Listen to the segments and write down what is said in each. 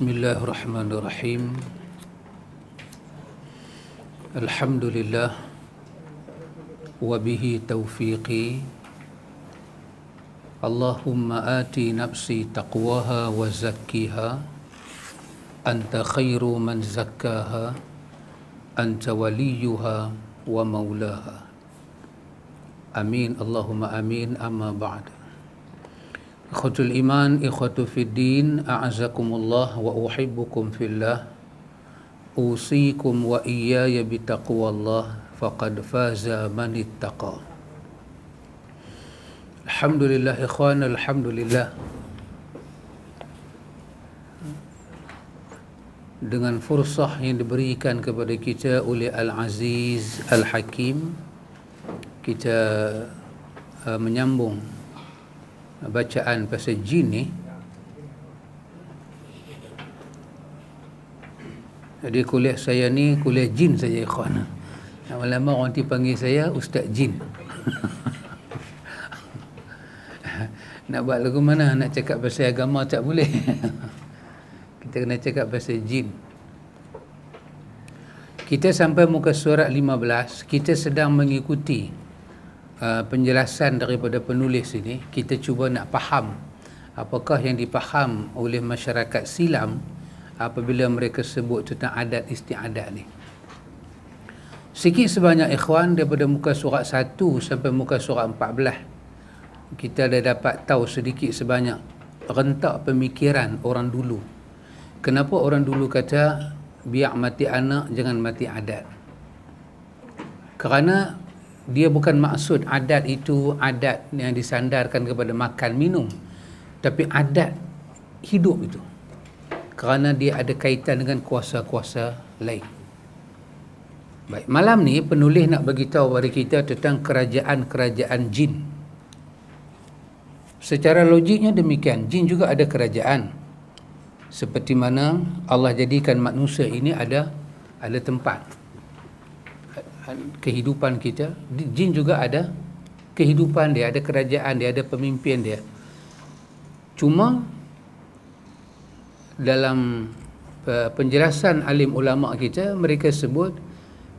Bismillahirrahmanirrahim Alhamdulillah Wabihi taufiqi Allahumma ati nafsi taqwaha wa zakkiha Anta khairu man zakkaha Anta waliyuha wa maulaha Amin Allahumma amin amma ba'da Ikhwatul iman, ikhwatu fiddin, a'azakumullah wa uhibbukum fillah. Usikum wa iyaya bitaqwa Allah, faqad faza man ittaqa. Alhamdulillah ikhwan, alhamdulillah. Dengan fursah yang diberikan kepada kita oleh Al-Aziz Al-Hakim, kita uh, menyambung bacaan pasal jin ni jadi kuliah saya ni kuliah jin saja ikhwan lama-lama orang ti panggil saya ustaz jin nak buat lagu mana nak cakap pasal agama tak boleh kita kena cakap pasal jin kita sampai muka surat 15 kita sedang mengikuti Uh, penjelasan daripada penulis ini kita cuba nak faham apakah yang dipaham oleh masyarakat silam apabila mereka sebut tentang adat istiadat ni sikit sebanyak ikhwan daripada muka surat 1 sampai muka surat 14 kita dah dapat tahu sedikit sebanyak rentak pemikiran orang dulu kenapa orang dulu kata biar mati anak jangan mati adat kerana dia bukan maksud adat itu adat yang disandarkan kepada makan minum tapi adat hidup itu kerana dia ada kaitan dengan kuasa-kuasa lain baik malam ni penulis nak beritahu kepada kita tentang kerajaan-kerajaan jin secara logiknya demikian jin juga ada kerajaan seperti mana Allah jadikan manusia ini ada ada tempat Kan? kehidupan kita jin juga ada kehidupan dia ada kerajaan dia ada pemimpin dia cuma dalam eh, penjelasan alim ulama kita mereka sebut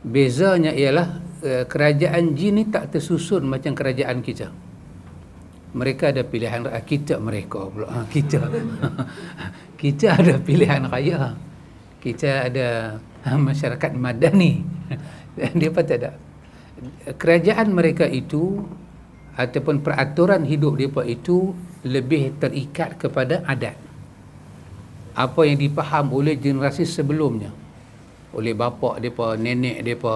bezanya ialah eh, kerajaan jin ni tak tersusun macam kerajaan kita mereka ada pilihan raya kita mereka pula ha, kita kita ada pilihan raya kita ada masyarakat madani dan dia patut tak? Kerajaan mereka itu ataupun peraturan hidup mereka itu lebih terikat kepada adat. Apa yang dipaham oleh generasi sebelumnya. Oleh bapa mereka, nenek mereka.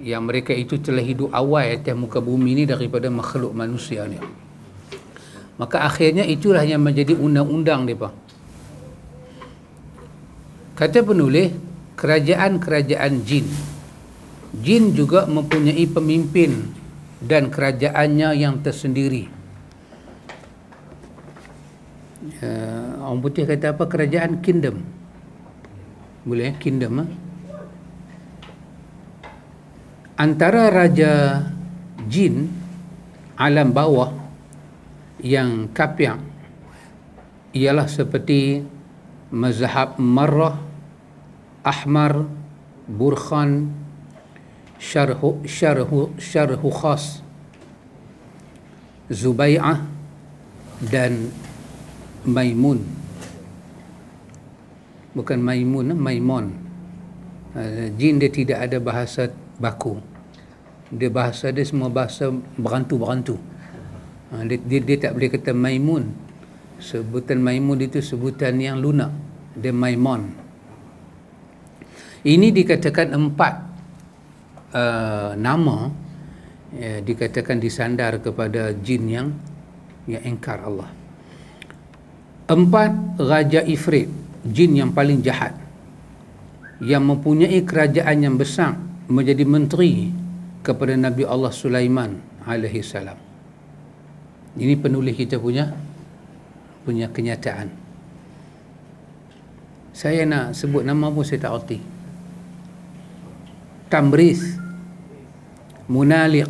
Yang mereka itu telah hidup awal atas muka bumi ini daripada makhluk manusia ini. Maka akhirnya itulah yang menjadi undang-undang mereka. Kata penulis, kerajaan Kerajaan jin jin juga mempunyai pemimpin dan kerajaannya yang tersendiri. Uh, orang putih kata apa? Kerajaan kingdom. Boleh ya? Kingdom. Ha? Antara raja jin alam bawah yang kapiak ialah seperti mazhab marrah, ahmar, burkhan, syarhu syarhu syarhu khas Zubai'ah dan Maimun bukan Maimun Maimon jin dia tidak ada bahasa baku dia bahasa dia semua bahasa berantu-berantu dia, dia, dia tak boleh kata Maimun sebutan Maimun itu sebutan yang lunak dia Maimon ini dikatakan empat uh, nama ya, dikatakan disandar kepada jin yang yang engkar Allah. Empat raja ifrit, jin yang paling jahat yang mempunyai kerajaan yang besar menjadi menteri kepada Nabi Allah Sulaiman alaihi salam. Ini penulis kita punya punya kenyataan. Saya nak sebut nama pun saya tak reti tamris munaliq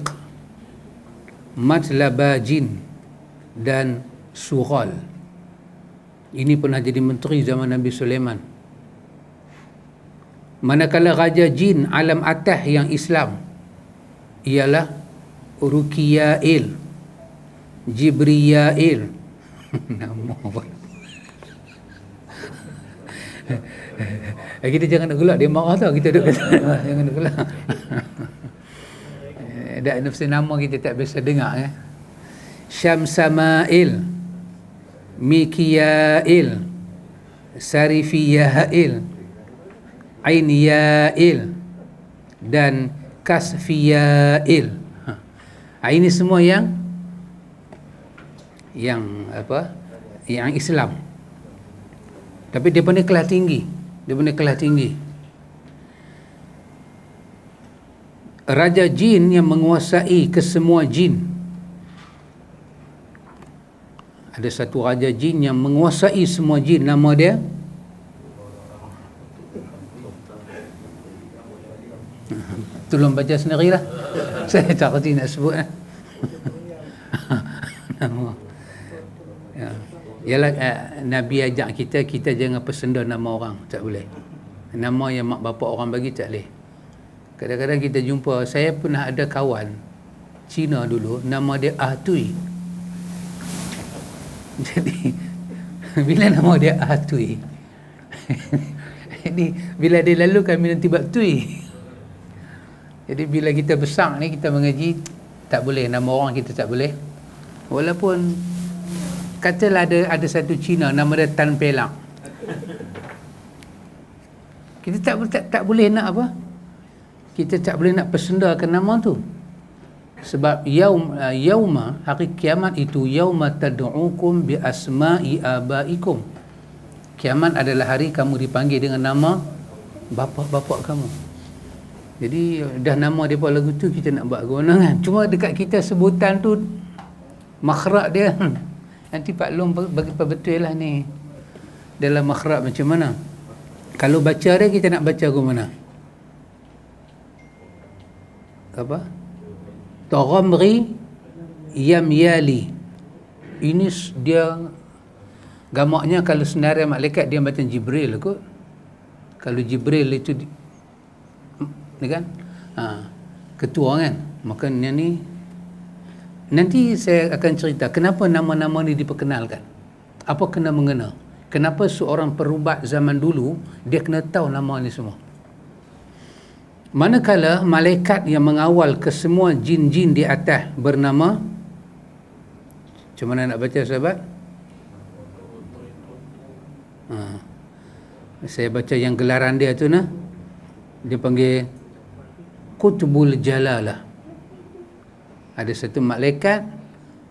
matlabajin dan sughal ini pernah jadi menteri zaman Nabi Sulaiman manakala raja jin alam atas yang Islam ialah Rukiyail Jibriyail nama apa Eh, kita jangan nak gelak, dia marah tau kita duduk kata. jangan nak gelak. Eh, dan nafsi nama kita tak biasa dengar. Eh. Syamsama'il. Mikiya'il. Sarifiya'il. Ainiya'il. Dan Kasfiya'il. Ha. Ah, ini semua yang yang apa yang Islam tapi dia punya kelas tinggi dia punya kelas tinggi. Raja jin yang menguasai kesemua jin. Ada satu raja jin yang menguasai semua jin. Nama dia? Tolong baca sendiri lah. Saya tak kerti nak sebut. Eh. Nama. Ya. Yalah uh, eh, Nabi ajak kita kita jangan persendah nama orang tak boleh nama yang mak bapak orang bagi tak boleh kadang-kadang kita jumpa saya pernah ada kawan Cina dulu nama dia Ah Tui jadi bila nama dia Ah Tui jadi bila dia lalu kami nanti bab Tui jadi bila kita besar ni kita mengaji tak boleh nama orang kita tak boleh walaupun katalah ada ada satu Cina nama dia Tan Pelang kita tak, tak, tak boleh nak apa kita tak boleh nak persendakan nama tu sebab yaum uh, yauma hari kiamat itu yauma tad'ukum bi asma'i abaikum kiamat adalah hari kamu dipanggil dengan nama bapa-bapa kamu jadi dah nama depa lagu tu kita nak buat gunungan cuma dekat kita sebutan tu makhraj dia Nanti Pak Long bagi betul lah ni dalam makhrab macam mana. Kalau baca dia kita nak baca ke mana? Apa? Tagamri yamyali. Ini dia gamaknya kalau senarai malaikat dia macam Jibril kot. Kalau Jibril itu ni kan? Ha, ketua kan. Maka ni Nanti saya akan cerita kenapa nama-nama ini diperkenalkan. Apa kena mengena? Kenapa seorang perubat zaman dulu dia kena tahu nama ini semua? Manakala malaikat yang mengawal kesemua jin-jin di atas bernama Macam nak baca sahabat? Ha. Saya baca yang gelaran dia tu nah. Dia panggil Kutubul Jalalah ada satu malaikat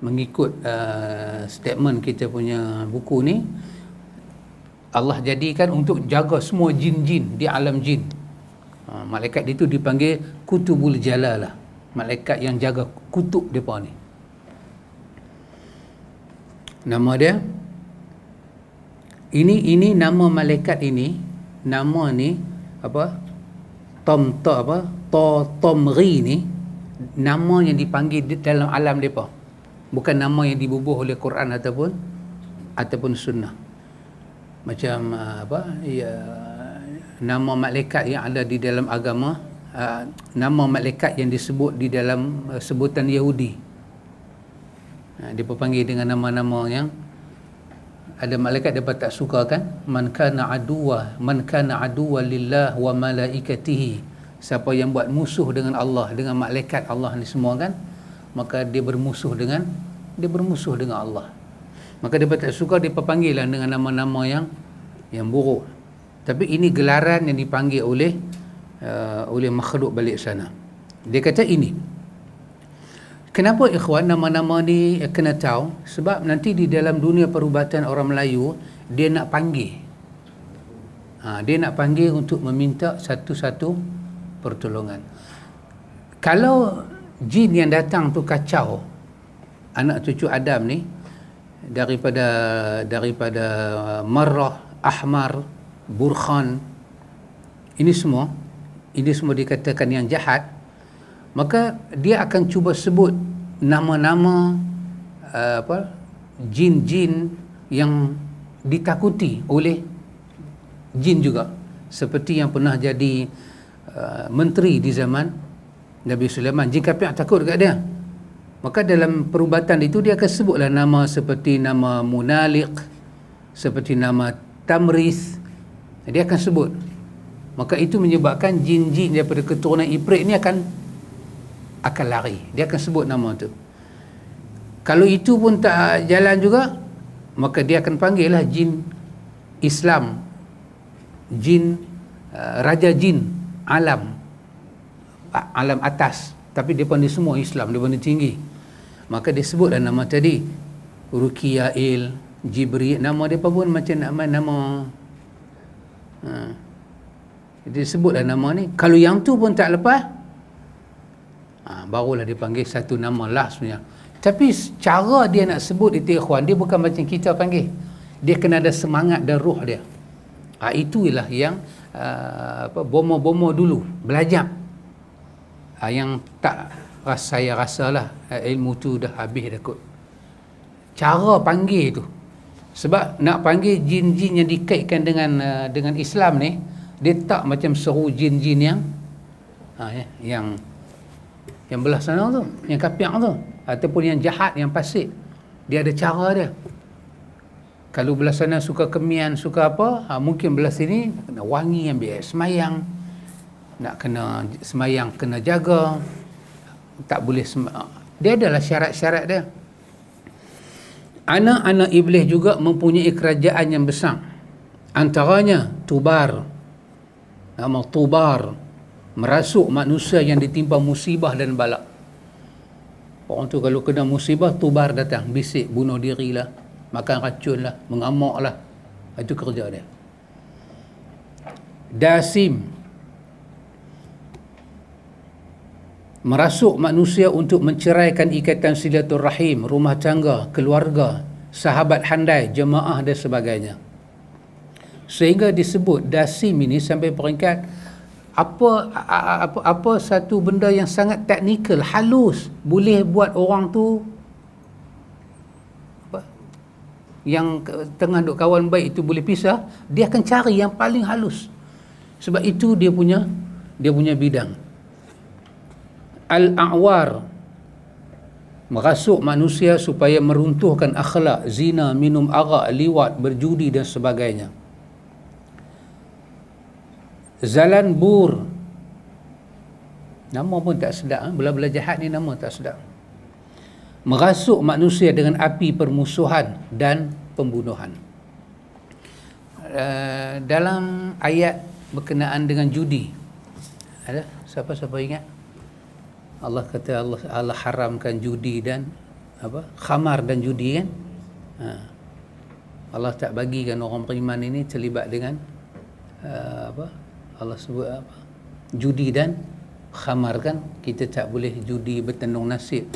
mengikut uh, statement kita punya buku ni Allah jadikan untuk jaga semua jin-jin di alam jin uh, malaikat itu dipanggil kutubul jalalah malaikat yang jaga kutub depa ni nama dia ini ini nama malaikat ini nama ni apa tom apa to tomri ni nama yang dipanggil dalam alam mereka bukan nama yang dibubuh oleh Quran ataupun ataupun sunnah macam ah, apa ya nama malaikat yang ada di dalam agama ah, nama malaikat yang disebut di dalam ah, sebutan Yahudi dia panggil dengan nama-nama yang ada malaikat dapat tak suka kan man kana aduwa man kana aduwa lillah wa malaikatihi siapa yang buat musuh dengan Allah dengan malaikat Allah ni semua kan maka dia bermusuh dengan dia bermusuh dengan Allah maka dia tak suka dia panggil lah dengan nama-nama yang yang buruk tapi ini gelaran yang dipanggil oleh uh, oleh makhluk balik sana dia kata ini kenapa ikhwan nama-nama ni kena tahu sebab nanti di dalam dunia perubatan orang Melayu dia nak panggil ha, dia nak panggil untuk meminta satu-satu pertolongan. Kalau jin yang datang tu kacau anak cucu Adam ni daripada daripada uh, marah, ahmar, burhan ini semua ini semua dikatakan yang jahat maka dia akan cuba sebut nama-nama uh, apa jin-jin yang ditakuti oleh jin juga seperti yang pernah jadi Uh, menteri di zaman Nabi Sulaiman jin pihak takut dekat dia maka dalam perubatan itu dia akan sebutlah nama seperti nama Munaliq seperti nama Tamris dia akan sebut maka itu menyebabkan jin-jin daripada keturunan Iprit ni akan akan lari dia akan sebut nama tu kalau itu pun tak jalan juga maka dia akan panggil lah jin Islam jin uh, Raja Jin alam alam atas tapi dia pun semua Islam dia pun tinggi maka dia sebutlah nama tadi Rukiyail Jibril nama dia pun, pun macam nama nama ha. dia sebutlah nama ni kalau yang tu pun tak lepas ha, barulah dia panggil satu nama lah sebenarnya tapi cara dia nak sebut itu ikhwan dia bukan macam kita panggil dia kena ada semangat dan ruh dia Ha, ialah yang uh, bomo-bomo dulu belajar. Ha, yang tak rasa saya rasalah ilmu tu dah habis dah kot. Cara panggil tu. Sebab nak panggil jin-jin yang dikaitkan dengan uh, dengan Islam ni, dia tak macam seru jin-jin yang ha, yang yang belah sana tu, yang kapiak tu ataupun yang jahat yang pasik. Dia ada cara dia kalau belah sana suka kemian suka apa ha, mungkin belah sini nak kena wangi yang biasa semayang nak kena semayang kena jaga tak boleh sem- ha, dia adalah syarat-syarat dia anak-anak iblis juga mempunyai kerajaan yang besar antaranya tubar nama tubar merasuk manusia yang ditimpa musibah dan balak orang tu kalau kena musibah tubar datang bisik bunuh dirilah makan racun lah, mengamuk lah. Ha, itu kerja dia. Dasim. Merasuk manusia untuk menceraikan ikatan silaturrahim, rumah tangga, keluarga, sahabat handai, jemaah dan sebagainya. Sehingga disebut dasim ini sampai peringkat apa apa apa satu benda yang sangat teknikal halus boleh buat orang tu yang tengah duk kawan baik itu boleh pisah dia akan cari yang paling halus sebab itu dia punya dia punya bidang al-a'war merasuk manusia supaya meruntuhkan akhlak zina minum arak liwat berjudi dan sebagainya zalan bur nama pun tak sedap eh? bela-bela jahat ni nama tak sedap merasuk manusia dengan api permusuhan dan pembunuhan. Uh, dalam ayat berkenaan dengan judi. Ada siapa-siapa ingat? Allah kata Allah Allah haramkan judi dan apa? Khamar dan judi kan? Ha. Allah tak bagikan orang beriman ini terlibat dengan uh, apa? Allah sebut apa? Judi dan khamar kan kita tak boleh judi bertenung nasib.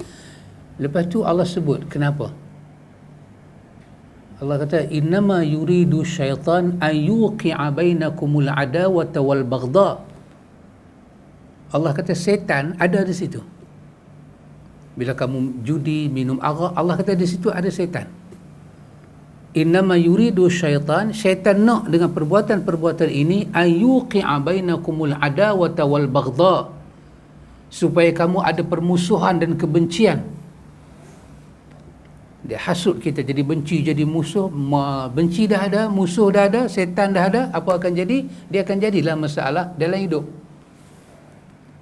Lepas tu Allah sebut kenapa? Allah kata innama yuridu syaitan an yuqi'a bainakumul adawata wal baghda. Allah kata setan ada di situ. Bila kamu judi, minum arak, Allah kata di situ ada setan. Innama yuridu syaitan, syaitan nak dengan perbuatan-perbuatan ini an yuqi'a bainakumul adawata wal baghda supaya kamu ada permusuhan dan kebencian dia hasut kita jadi benci jadi musuh benci dah ada musuh dah ada setan dah ada apa akan jadi dia akan jadilah masalah dalam hidup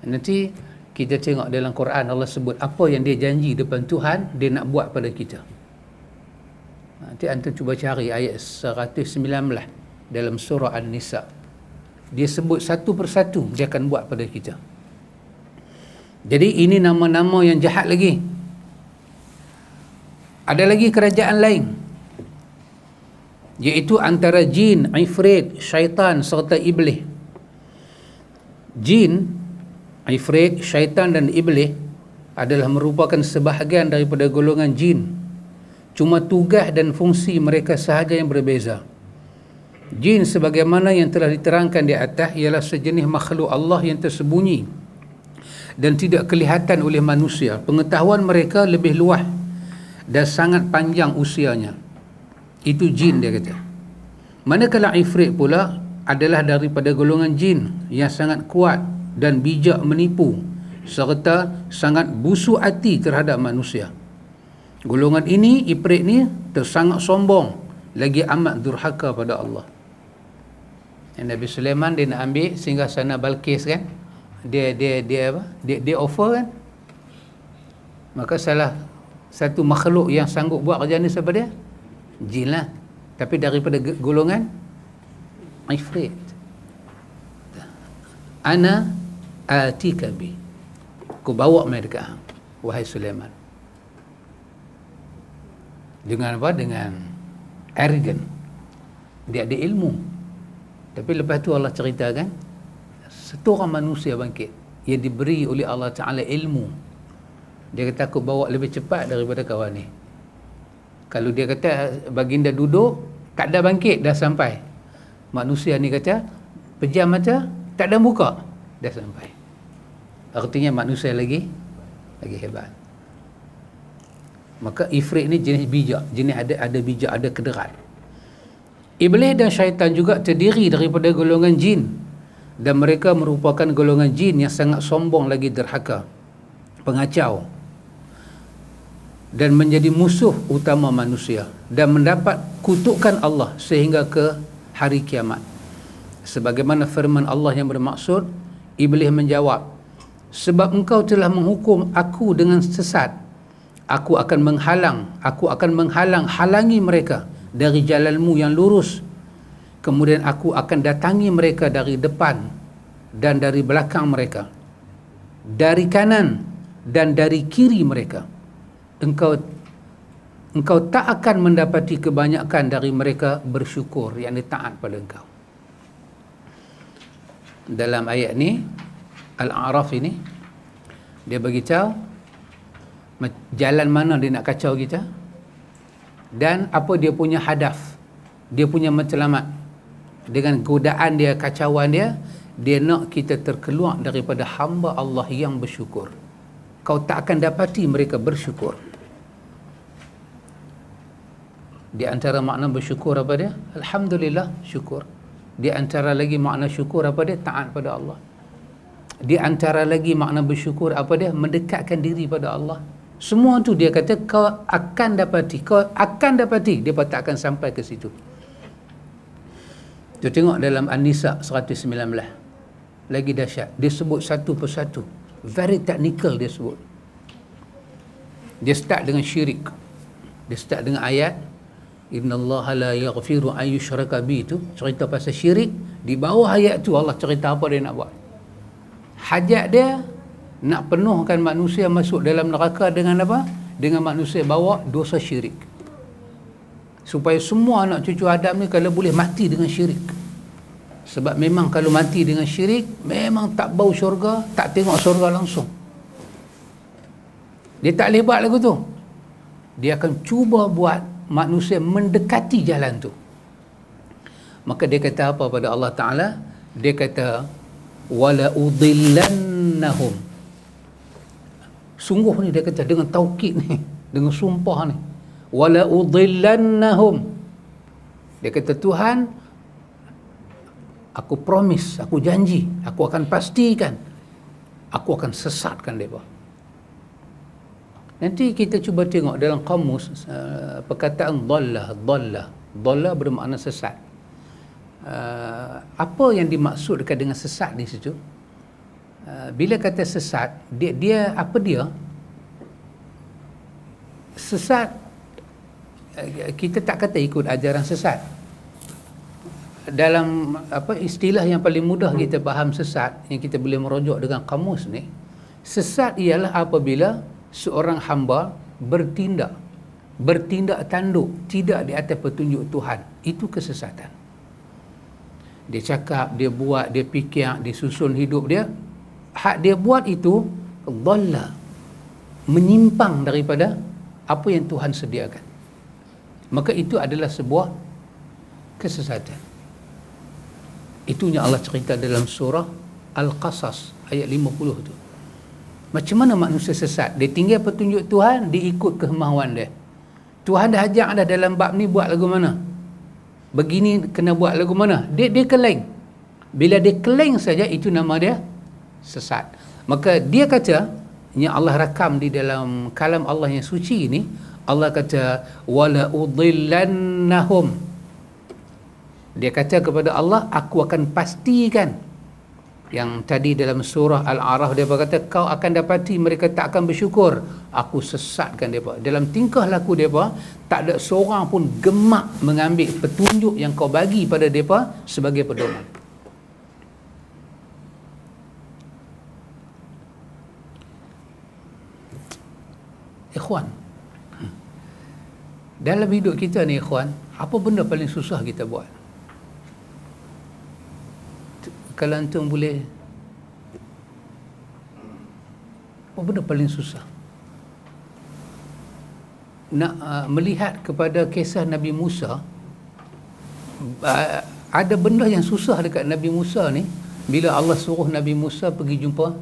nanti kita tengok dalam Quran Allah sebut apa yang dia janji depan Tuhan dia nak buat pada kita nanti anda cuba cari ayat 119 dalam surah An-Nisa dia sebut satu persatu dia akan buat pada kita jadi ini nama-nama yang jahat lagi ada lagi kerajaan lain iaitu antara jin, ifrit, syaitan serta iblis. Jin, ifrit, syaitan dan iblis adalah merupakan sebahagian daripada golongan jin. Cuma tugas dan fungsi mereka sahaja yang berbeza. Jin sebagaimana yang telah diterangkan di atas ialah sejenis makhluk Allah yang tersembunyi dan tidak kelihatan oleh manusia. Pengetahuan mereka lebih luas dan sangat panjang usianya. Itu jin dia kata. Manakala ifrit pula adalah daripada golongan jin yang sangat kuat dan bijak menipu serta sangat busu hati terhadap manusia. Golongan ini, ifrit ni tersangat sombong lagi amat durhaka pada Allah. Dan Nabi Sulaiman dia nak ambil singgah sana Balkis kan. Dia dia dia apa? Dia, dia offer kan. Maka salah satu makhluk yang sanggup buat kerja ni siapa dia? Jin lah. Tapi daripada golongan ifrit. Ana atika bi. Ku bawa mai dekat hang wahai Sulaiman. Dengan apa? Dengan arrogan. Dia ada ilmu. Tapi lepas tu Allah ceritakan satu orang manusia bangkit yang diberi oleh Allah Ta'ala ilmu dia kata aku bawa lebih cepat daripada kawan ni kalau dia kata baginda duduk tak ada bangkit dah sampai manusia ni kata pejam mata tak ada muka dah sampai artinya manusia lagi lagi hebat maka ifrit ni jenis bijak jenis ada ada bijak ada kederat iblis dan syaitan juga terdiri daripada golongan jin dan mereka merupakan golongan jin yang sangat sombong lagi derhaka pengacau dan menjadi musuh utama manusia dan mendapat kutukan Allah sehingga ke hari kiamat sebagaimana firman Allah yang bermaksud iblis menjawab sebab engkau telah menghukum aku dengan sesat aku akan menghalang aku akan menghalang halangi mereka dari jalanmu yang lurus kemudian aku akan datangi mereka dari depan dan dari belakang mereka dari kanan dan dari kiri mereka engkau engkau tak akan mendapati kebanyakan dari mereka bersyukur yang taat pada engkau dalam ayat ni al-a'raf ini dia bagi tahu jalan mana dia nak kacau kita dan apa dia punya hadaf dia punya mencelamat dengan godaan dia kacauan dia dia nak kita terkeluar daripada hamba Allah yang bersyukur kau tak akan dapati mereka bersyukur di antara makna bersyukur apa dia? Alhamdulillah syukur. Di antara lagi makna syukur apa dia? Taat pada Allah. Di antara lagi makna bersyukur apa dia? Mendekatkan diri pada Allah. Semua tu dia kata kau akan dapati. Kau akan dapati. Dia pun tak akan sampai ke situ. Kita tengok dalam An-Nisa 119. Lagi dahsyat. Dia sebut satu persatu. Very technical dia sebut. Dia start dengan syirik. Dia start dengan ayat Inna Allah la yaghfiru an yushraka bi tu cerita pasal syirik di bawah ayat tu Allah cerita apa dia nak buat. Hajat dia nak penuhkan manusia masuk dalam neraka dengan apa? Dengan manusia bawa dosa syirik. Supaya semua anak cucu Adam ni kalau boleh mati dengan syirik. Sebab memang kalau mati dengan syirik memang tak bau syurga, tak tengok syurga langsung. Dia tak lebat lagu tu. Dia akan cuba buat manusia mendekati jalan tu maka dia kata apa pada Allah Taala dia kata wala udillannahum sungguh ni dia kata dengan taukid ni dengan sumpah ni wala udillannahum dia kata Tuhan aku promise aku janji aku akan pastikan aku akan sesatkan mereka Nanti kita cuba tengok dalam kamus uh, perkataan dhallah, dhallah. Dhallah bermakna sesat. Uh, apa yang dimaksudkan dengan sesat di situ? Uh, bila kata sesat, dia, dia apa dia? Sesat, uh, kita tak kata ikut ajaran sesat. Dalam apa istilah yang paling mudah kita faham sesat, yang kita boleh merujuk dengan kamus ni, sesat ialah apabila seorang hamba bertindak bertindak tanduk tidak di atas petunjuk Tuhan itu kesesatan dia cakap dia buat dia fikir dia susun hidup dia hak dia buat itu dhalla menyimpang daripada apa yang Tuhan sediakan maka itu adalah sebuah kesesatan itunya Allah cerita dalam surah Al-Qasas ayat 50 tu macam mana manusia sesat? Dia tinggal petunjuk Tuhan, dia ikut kemahuan dia. Tuhan dah ajak dah dalam bab ni buat lagu mana? Begini kena buat lagu mana? Dia dia keleng. Bila dia keleng saja itu nama dia sesat. Maka dia kata yang Allah rakam di dalam kalam Allah yang suci ini Allah kata wala udhillannahum dia kata kepada Allah aku akan pastikan yang tadi dalam surah Al-Araf dia berkata kau akan dapati mereka tak akan bersyukur aku sesatkan mereka dalam tingkah laku mereka tak ada seorang pun gemak mengambil petunjuk yang kau bagi pada mereka sebagai pedoman ikhwan dalam hidup kita ni ikhwan apa benda paling susah kita buat kalau antum boleh apa oh, benda paling susah nak uh, melihat kepada kisah Nabi Musa uh, ada benda yang susah dekat Nabi Musa ni bila Allah suruh Nabi Musa pergi jumpa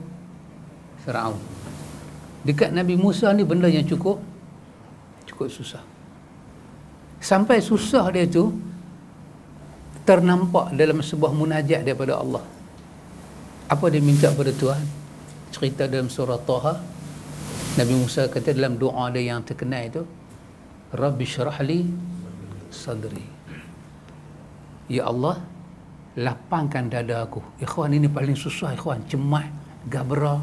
Firaun dekat Nabi Musa ni benda yang cukup cukup susah sampai susah dia tu ternampak dalam sebuah munajat daripada Allah apa dia minta kepada Tuhan cerita dalam surah Taha Nabi Musa kata dalam doa dia yang terkenal itu Rabbi syrahli sadri Ya Allah lapangkan dada aku ikhwan ini paling susah ikhwan cemah, gabra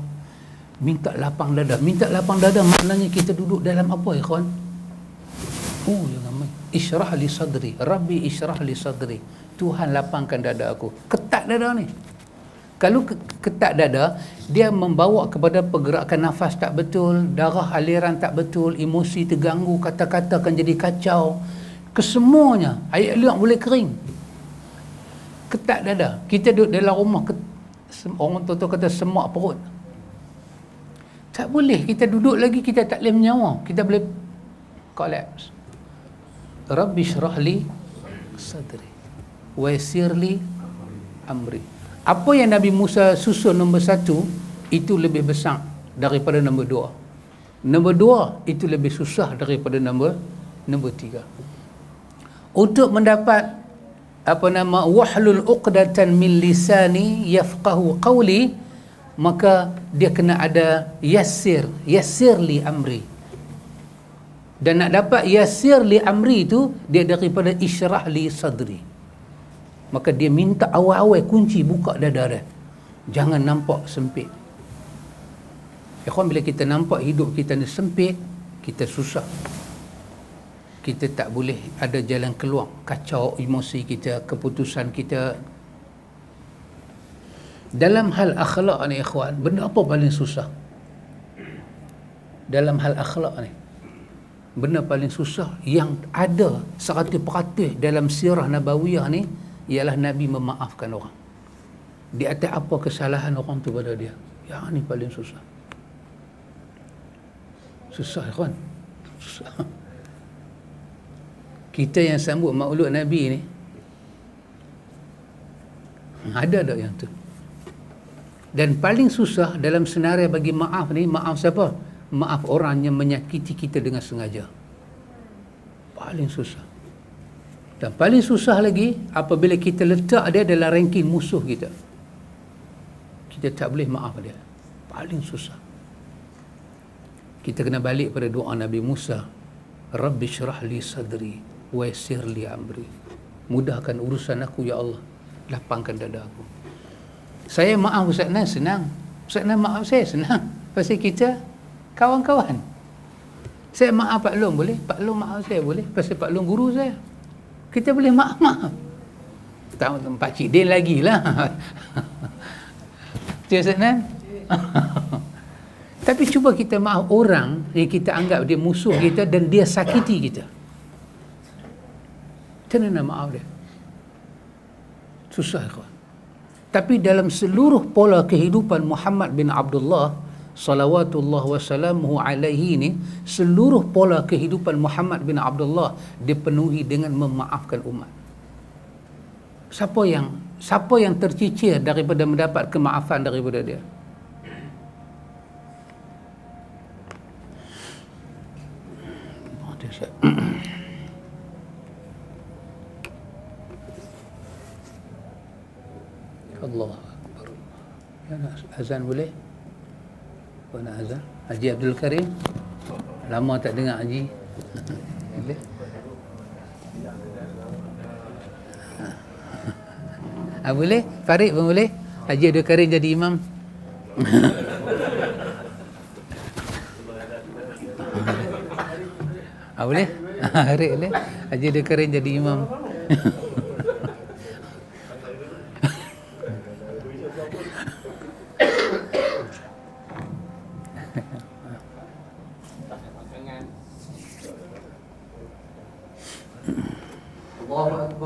minta lapang dada minta lapang dada maknanya kita duduk dalam apa ikhwan oh yang ramai israh li sadri rabbi israh li sadri Tuhan lapangkan dada aku. Ketat dada ni. Kalau ketat dada, dia membawa kepada pergerakan nafas tak betul, darah aliran tak betul, emosi terganggu, kata-kata akan jadi kacau. Kesemuanya, air liat boleh kering. Ketat dada. Kita duduk dalam rumah, orang tua-tua kata semak perut. Tak boleh. Kita duduk lagi, kita tak boleh menyawa. Kita boleh collapse. Rabbi syrahli sadri wasirli amri apa yang Nabi Musa susun nombor satu itu lebih besar daripada nombor dua nombor dua itu lebih susah daripada nombor nombor tiga untuk mendapat apa nama wahlul uqdatan min lisani yafqahu qawli maka dia kena ada yasir yasir li amri dan nak dapat yasir li amri itu dia daripada israh li sadri maka dia minta awal-awal kunci buka dada dia jangan nampak sempit ya kawan bila kita nampak hidup kita ni sempit kita susah kita tak boleh ada jalan keluar kacau emosi kita keputusan kita dalam hal akhlak ni ikhwan benda apa paling susah dalam hal akhlak ni benda paling susah yang ada 100% dalam sirah nabawiyah ni ialah Nabi memaafkan orang. Di atas apa kesalahan orang tu pada dia. Yang ni paling susah. Susah kan? Susah. Kita yang sambut maulud Nabi ni ada tak yang tu? Dan paling susah dalam senarai bagi maaf ni, maaf siapa? Maaf orang yang menyakiti kita dengan sengaja. Paling susah dan paling susah lagi apabila kita letak dia dalam ranking musuh kita kita tak boleh maaf dia paling susah kita kena balik pada doa Nabi Musa Rabbi syrah li sadri wa yassir li amri mudahkan urusan aku ya Allah lapangkan dada aku saya maaf Ustaz Nan senang Ustaz Nan maaf saya senang pasti kita kawan-kawan saya maaf Pak Long boleh Pak Long maaf saya boleh pasti Pak Long guru saya kita boleh maaf-maaf tahun tempat Cik Din lagi lah Cik ya, Senan tapi cuba kita maaf orang yang kita anggap dia musuh kita dan dia sakiti kita macam mana maaf dia susah kau tapi dalam seluruh pola kehidupan Muhammad bin Abdullah salawatullah wasalamu alaihi ni seluruh pola kehidupan Muhammad bin Abdullah dipenuhi dengan memaafkan umat. Siapa yang siapa yang tercicir daripada mendapat kemaafan daripada dia? Allah Akbar. Ya, azan boleh? Apa nak azan? Haji Abdul Karim. Lama tak dengar Haji. Ha, boleh? Farid pun boleh? Haji Abdul Karim jadi imam. Ha, boleh? Ha, ah, Harik boleh? Haji Abdul Karim jadi imam.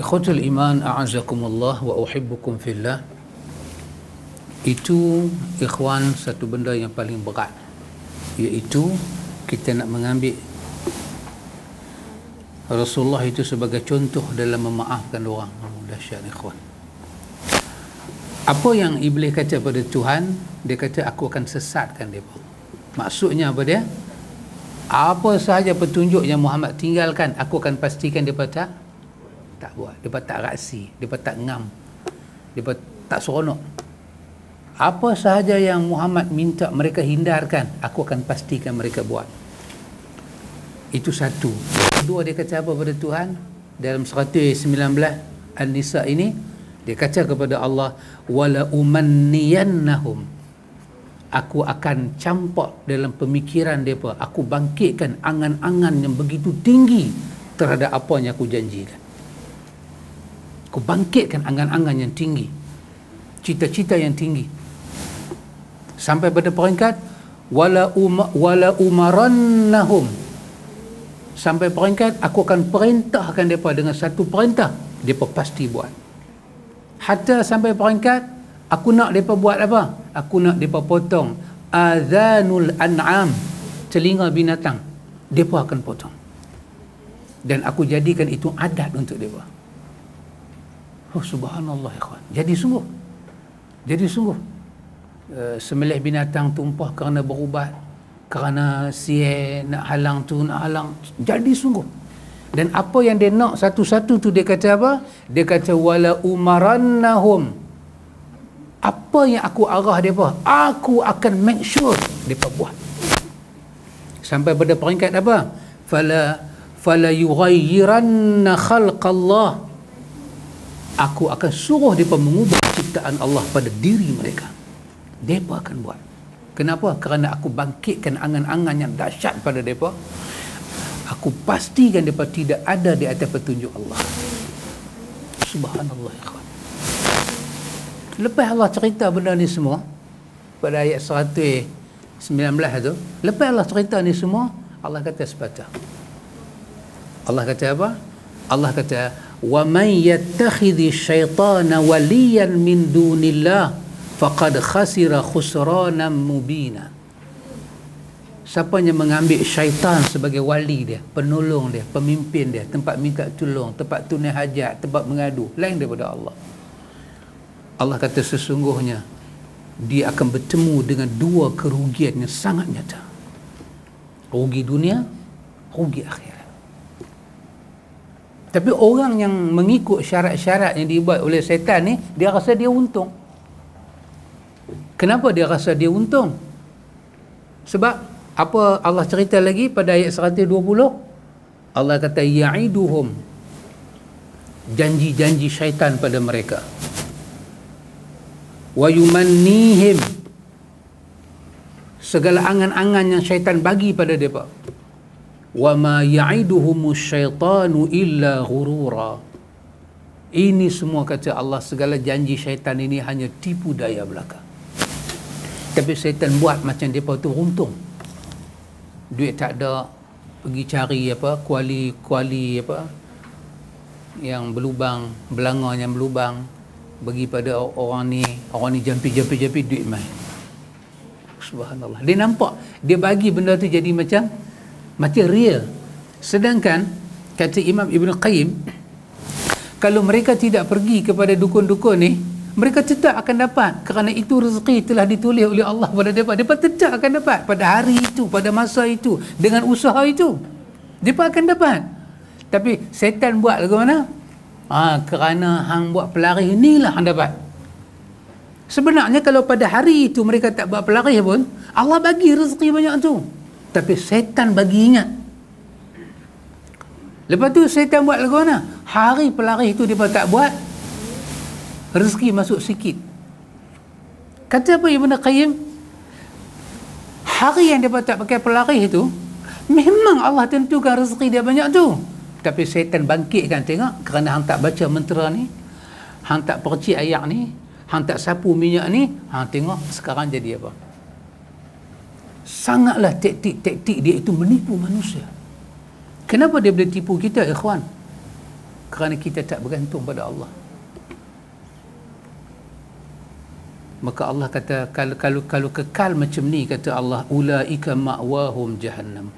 Ikhwatul iman a'azakumullah wa uhibbukum fillah Itu ikhwan satu benda yang paling berat Iaitu kita nak mengambil Rasulullah itu sebagai contoh dalam memaafkan orang Dahsyat ikhwan Apa yang Iblis kata pada Tuhan Dia kata aku akan sesatkan dia Maksudnya apa dia? Apa sahaja petunjuk yang Muhammad tinggalkan Aku akan pastikan dia tak tak buat depa tak raksi depa tak ngam depa tak seronok apa sahaja yang Muhammad minta mereka hindarkan aku akan pastikan mereka buat itu satu kedua dia kata apa pada Tuhan dalam 119 An-Nisa ini dia kata kepada Allah wala umanniyannahum aku akan campak dalam pemikiran depa aku bangkitkan angan-angan yang begitu tinggi terhadap apa yang aku janjikan kau bangkitkan angan-angan yang tinggi. Cita-cita yang tinggi. Sampai pada peringkat wala uma wala umarannahum. Sampai peringkat aku akan perintahkan depa dengan satu perintah, depa pasti buat. Hatta sampai peringkat aku nak depa buat apa? Aku nak depa potong azanul an'am, telinga binatang. Depa akan potong. Dan aku jadikan itu adat untuk depa. Oh subhanallah ikhwan. Jadi sungguh. Jadi sungguh. E, eh, semelih binatang tumpah kerana berubat. Kerana si nak halang tu nak halang. Jadi sungguh. Dan apa yang dia nak satu-satu tu dia kata apa? Dia kata wala umarannahum. Apa yang aku arah dia apa? Aku akan make sure dia buat. Sampai pada peringkat apa? Fala fala yughayyiranna khalqallah aku akan suruh mereka mengubah ciptaan Allah pada diri mereka. Mereka akan buat. Kenapa? Kerana aku bangkitkan angan-angan yang dahsyat pada mereka. Aku pastikan mereka tidak ada di atas petunjuk Allah. Subhanallah. Ikhwan. Ya lepas Allah cerita benda ni semua, pada ayat 119 tu, lepas Allah cerita ni semua, Allah kata sepatah. Allah kata apa? Allah kata, ومن يتخذ الشيطان وليا من دون الله فقد خسر خسرانا مبينا Siapa yang mengambil syaitan sebagai wali dia, penolong dia, pemimpin dia, tempat minta tolong, tempat tunai hajat, tempat mengadu, lain daripada Allah. Allah kata sesungguhnya, dia akan bertemu dengan dua kerugian yang sangat nyata. Rugi dunia, rugi akhir. Tapi orang yang mengikut syarat-syarat yang dibuat oleh setan ni, dia rasa dia untung. Kenapa dia rasa dia untung? Sebab apa Allah cerita lagi pada ayat 120? Allah kata ya'iduhum janji-janji syaitan pada mereka. Wa yumannihim segala angan-angan yang syaitan bagi pada depa. وَمَا يَعِدُهُمُ الشَّيْطَانُ إِلَّا غُرُورًا Ini semua kata Allah, segala janji syaitan ini hanya tipu daya belaka. Tapi syaitan buat macam dia tu runtung. Duit tak ada, pergi cari apa, kuali-kuali apa, yang berlubang, belangang yang berlubang, bagi pada orang ni, orang ni jampi-jampi-jampi duit main. Subhanallah. Dia nampak, dia bagi benda tu jadi macam material sedangkan kata Imam Ibn Qayyim kalau mereka tidak pergi kepada dukun-dukun ni mereka tetap akan dapat kerana itu rezeki telah ditulis oleh Allah pada mereka mereka tetap akan dapat pada hari itu pada masa itu dengan usaha itu mereka akan dapat tapi setan buat ke mana ha, kerana hang buat pelari inilah hang dapat sebenarnya kalau pada hari itu mereka tak buat pelari pun Allah bagi rezeki banyak tu tapi setan bagi ingat lepas tu setan buat lagu mana hari pelari itu dia tak buat rezeki masuk sikit kata apa Ibn Qayyim hari yang dia tak pakai pelari itu memang Allah tentukan rezeki dia banyak tu tapi syaitan bangkitkan tengok kerana hang tak baca mentera ni hang tak percik ayat ni hang tak sapu minyak ni hang tengok sekarang jadi apa sangatlah taktik-taktik dia itu menipu manusia kenapa dia boleh tipu kita ikhwan kerana kita tak bergantung pada Allah maka Allah kata kalau kalau kalau kekal macam ni kata Allah ulaika ma'wahum jahannam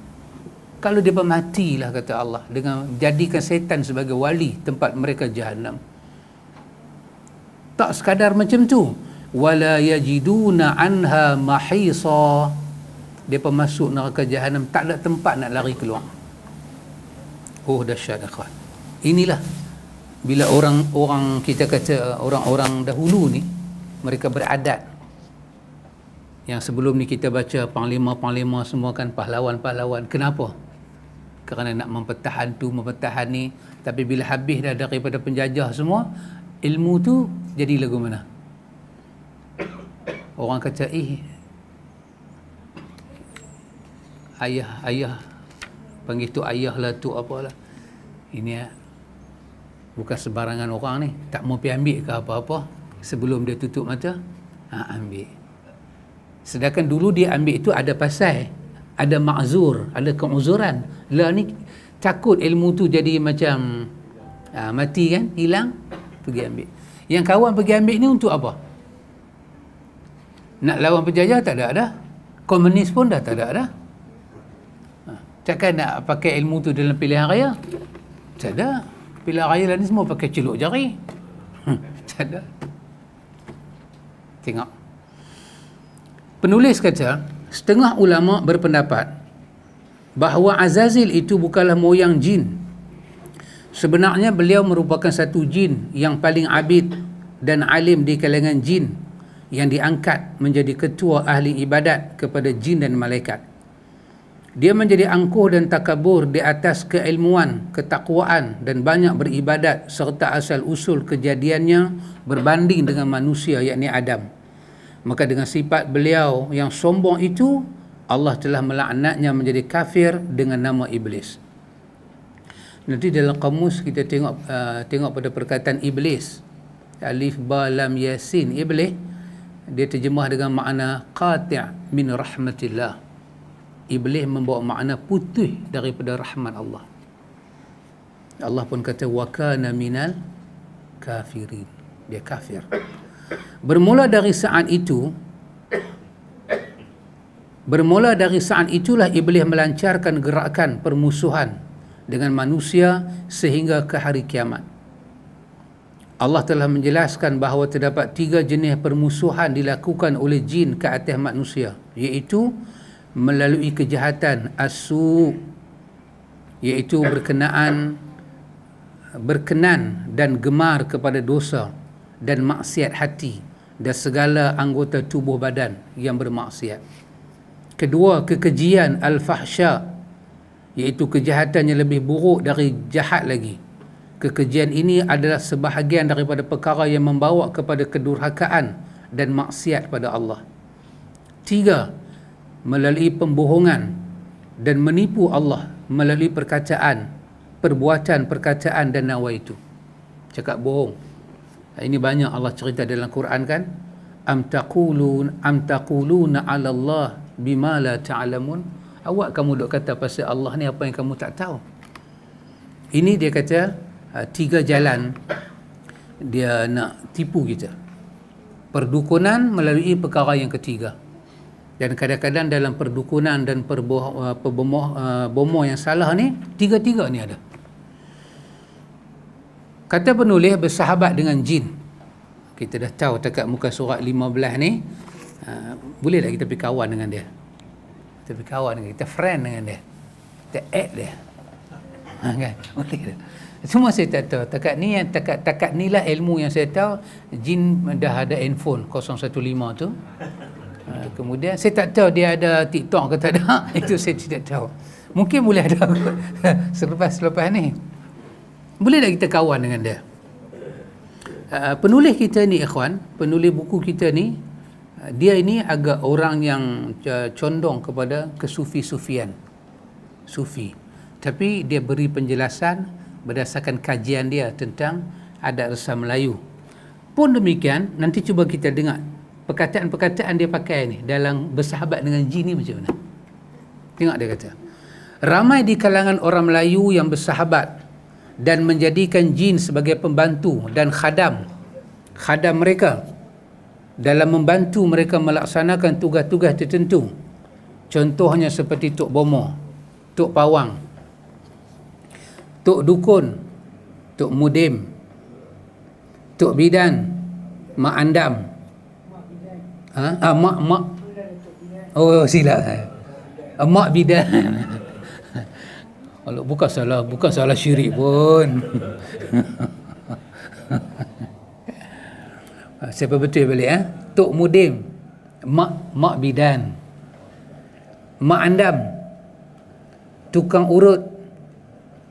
kalau dia matilah kata Allah dengan jadikan setan sebagai wali tempat mereka jahannam tak sekadar macam tu wala yajiduna anha mahisa dia mereka masuk neraka jahanam tak ada tempat nak lari keluar oh dahsyat akhwat inilah bila orang-orang kita kata orang-orang dahulu ni mereka beradat yang sebelum ni kita baca panglima-panglima semua kan pahlawan-pahlawan kenapa? kerana nak mempertahan tu, mempertahan ni tapi bila habis dah daripada penjajah semua ilmu tu jadi lagu mana? orang kata eh ayah ayah panggil tu ayah lah tu apa lah? ini eh, bukan sebarangan orang ni tak mau pergi ambil ke apa-apa sebelum dia tutup mata ha, ambil sedangkan dulu dia ambil tu ada pasal ada ma'zur ada keuzuran lah ni takut ilmu tu jadi macam ha, mati kan hilang pergi ambil yang kawan pergi ambil ni untuk apa nak lawan penjajah tak ada dah komunis pun dah tak ada dah Cakap nak pakai ilmu tu dalam pilihan raya? Tak ada. Pilihan raya lah ni semua pakai celuk jari. Hmm, tak ada. Tengok. Penulis kata, setengah ulama berpendapat bahawa Azazil itu bukanlah moyang jin. Sebenarnya beliau merupakan satu jin yang paling abid dan alim di kalangan jin yang diangkat menjadi ketua ahli ibadat kepada jin dan malaikat dia menjadi angkuh dan takabur di atas keilmuan, ketakwaan dan banyak beribadat serta asal-usul kejadiannya berbanding dengan manusia yakni Adam. Maka dengan sifat beliau yang sombong itu, Allah telah melaknatnya menjadi kafir dengan nama Iblis. Nanti dalam kamus kita tengok uh, tengok pada perkataan Iblis. Alif, Ba, Lam, Yasin. Iblis, dia terjemah dengan makna qati' min rahmatillah iblis membawa makna putih daripada rahmat Allah. Allah pun kata wa kana minal kafirin. Dia kafir. Bermula dari saat itu bermula dari saat itulah iblis melancarkan gerakan permusuhan dengan manusia sehingga ke hari kiamat. Allah telah menjelaskan bahawa terdapat tiga jenis permusuhan dilakukan oleh jin ke atas manusia iaitu melalui kejahatan asu iaitu kan. berkenaan berkenan dan gemar kepada dosa dan maksiat hati dan segala anggota tubuh badan yang bermaksiat kedua kekejian al-fahsya iaitu kejahatan yang lebih buruk dari jahat lagi kekejian ini adalah sebahagian daripada perkara yang membawa kepada kedurhakaan dan maksiat pada Allah tiga melalui pembohongan dan menipu Allah melalui perkataan, perbuatan, perkataan dan nawa itu. Cakap bohong. Ini banyak Allah cerita dalam Quran kan? Am taqulun am taquluna 'ala Allah bima la ta'lamun? Awak kamu dok kata pasal Allah ni apa yang kamu tak tahu? Ini dia kata ha, tiga jalan dia nak tipu kita. Perdukunan melalui perkara yang ketiga dan kadang-kadang dalam perdukunan dan perboh, uh, perbomoh, uh, bomoh yang salah ni tiga-tiga ni ada kata penulis bersahabat dengan jin kita dah tahu dekat muka surat 15 ni uh, boleh tak kita pergi kawan dengan dia kita pergi kawan dengan dia, kita friend dengan dia kita add dia ha, kan? boleh tak semua saya tak tahu. Takat ni yang takat takat ni lah ilmu yang saya tahu. Jin dah ada handphone 015 tu kemudian saya tak tahu dia ada TikTok ke tak ada itu saya tidak tahu mungkin boleh ada selepas selepas ni boleh tak kita kawan dengan dia uh, penulis kita ni ikhwan penulis buku kita ni uh, dia ini agak orang yang uh, condong kepada kesufi-sufian sufi tapi dia beri penjelasan berdasarkan kajian dia tentang adat resah Melayu pun demikian nanti cuba kita dengar perkataan-perkataan dia pakai ni dalam bersahabat dengan jin ni macam mana? Tengok dia kata. Ramai di kalangan orang Melayu yang bersahabat dan menjadikan jin sebagai pembantu dan khadam khadam mereka dalam membantu mereka melaksanakan tugas-tugas tertentu. Contohnya seperti Tok Bomo, Tok Pawang, Tok Dukun, Tok Mudim, Tok Bidan, Mak Andam, Ha? ha? mak mak. Oh, oh silap. Ha? mak bidan. Kalau bukan salah, bukan salah syirik pun. Ah, siapa betul balik eh? Tok Mudim. Mak mak bidan. Mak Andam. Tukang urut.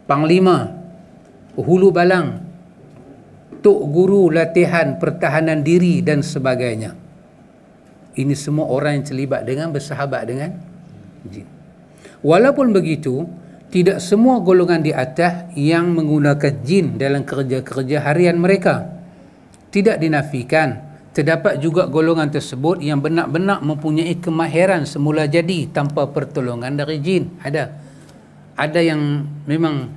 Panglima. Hulu Balang. Tok Guru Latihan Pertahanan Diri dan sebagainya ini semua orang yang terlibat dengan bersahabat dengan jin walaupun begitu tidak semua golongan di atas yang menggunakan jin dalam kerja-kerja harian mereka tidak dinafikan terdapat juga golongan tersebut yang benak-benak mempunyai kemahiran semula jadi tanpa pertolongan dari jin ada ada yang memang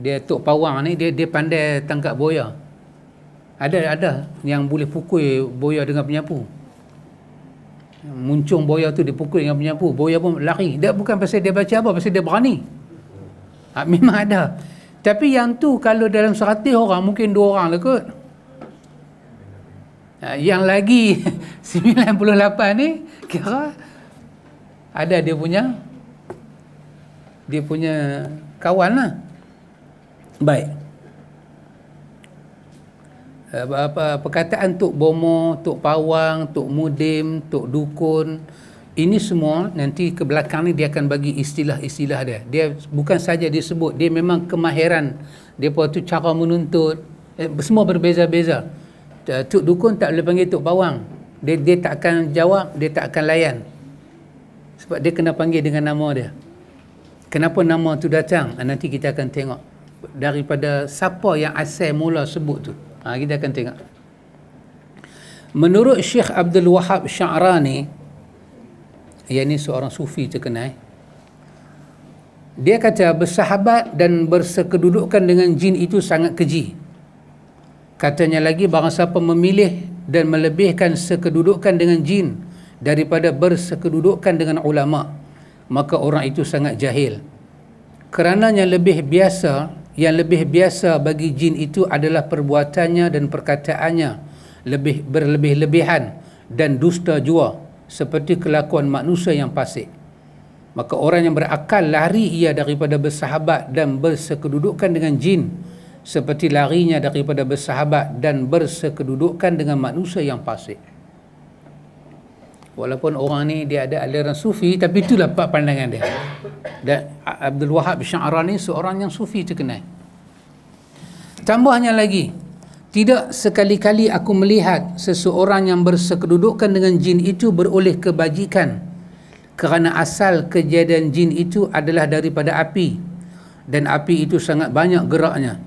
dia tok pawang ni dia dia pandai tangkap boya ada ada yang boleh pukul boya dengan penyapu muncung boya tu dipukul dengan penyapu boya pun lari dia bukan pasal dia baca apa pasal dia berani ha, memang ada tapi yang tu kalau dalam 100 orang mungkin 2 orang lah kot ha, yang lagi 98 ni kira ada dia punya dia punya kawan lah baik Eh, apa perkataan tok bomo tok pawang tok mudim tok dukun ini semua nanti ke belakang ni dia akan bagi istilah-istilah dia dia bukan saja disebut dia memang kemahiran dia pun tu cara menuntut eh, semua berbeza-beza eh, Tuk dukun tak boleh panggil tuk pawang dia dia tak akan jawab dia tak akan layan sebab dia kena panggil dengan nama dia kenapa nama tu datang ah, nanti kita akan tengok daripada siapa yang asal mula sebut tu Ha, kita akan tengok. Menurut Syekh Abdul Wahab Sha'rani, yang ini seorang sufi terkenal, dia kata bersahabat dan bersekedudukan dengan jin itu sangat keji. Katanya lagi barang siapa memilih dan melebihkan sekedudukan dengan jin daripada bersekedudukan dengan ulama maka orang itu sangat jahil. Kerananya lebih biasa yang lebih biasa bagi jin itu adalah perbuatannya dan perkataannya lebih berlebih-lebihan dan dusta jua seperti kelakuan manusia yang fasik. Maka orang yang berakal lari ia daripada bersahabat dan bersekedudukan dengan jin seperti larinya daripada bersahabat dan bersekedudukan dengan manusia yang fasik walaupun orang ni dia ada aliran sufi tapi itulah pak pandangan dia dan Abdul Wahab Syarah ni seorang yang sufi terkenal tambahnya lagi tidak sekali-kali aku melihat seseorang yang bersekedudukan dengan jin itu beroleh kebajikan kerana asal kejadian jin itu adalah daripada api dan api itu sangat banyak geraknya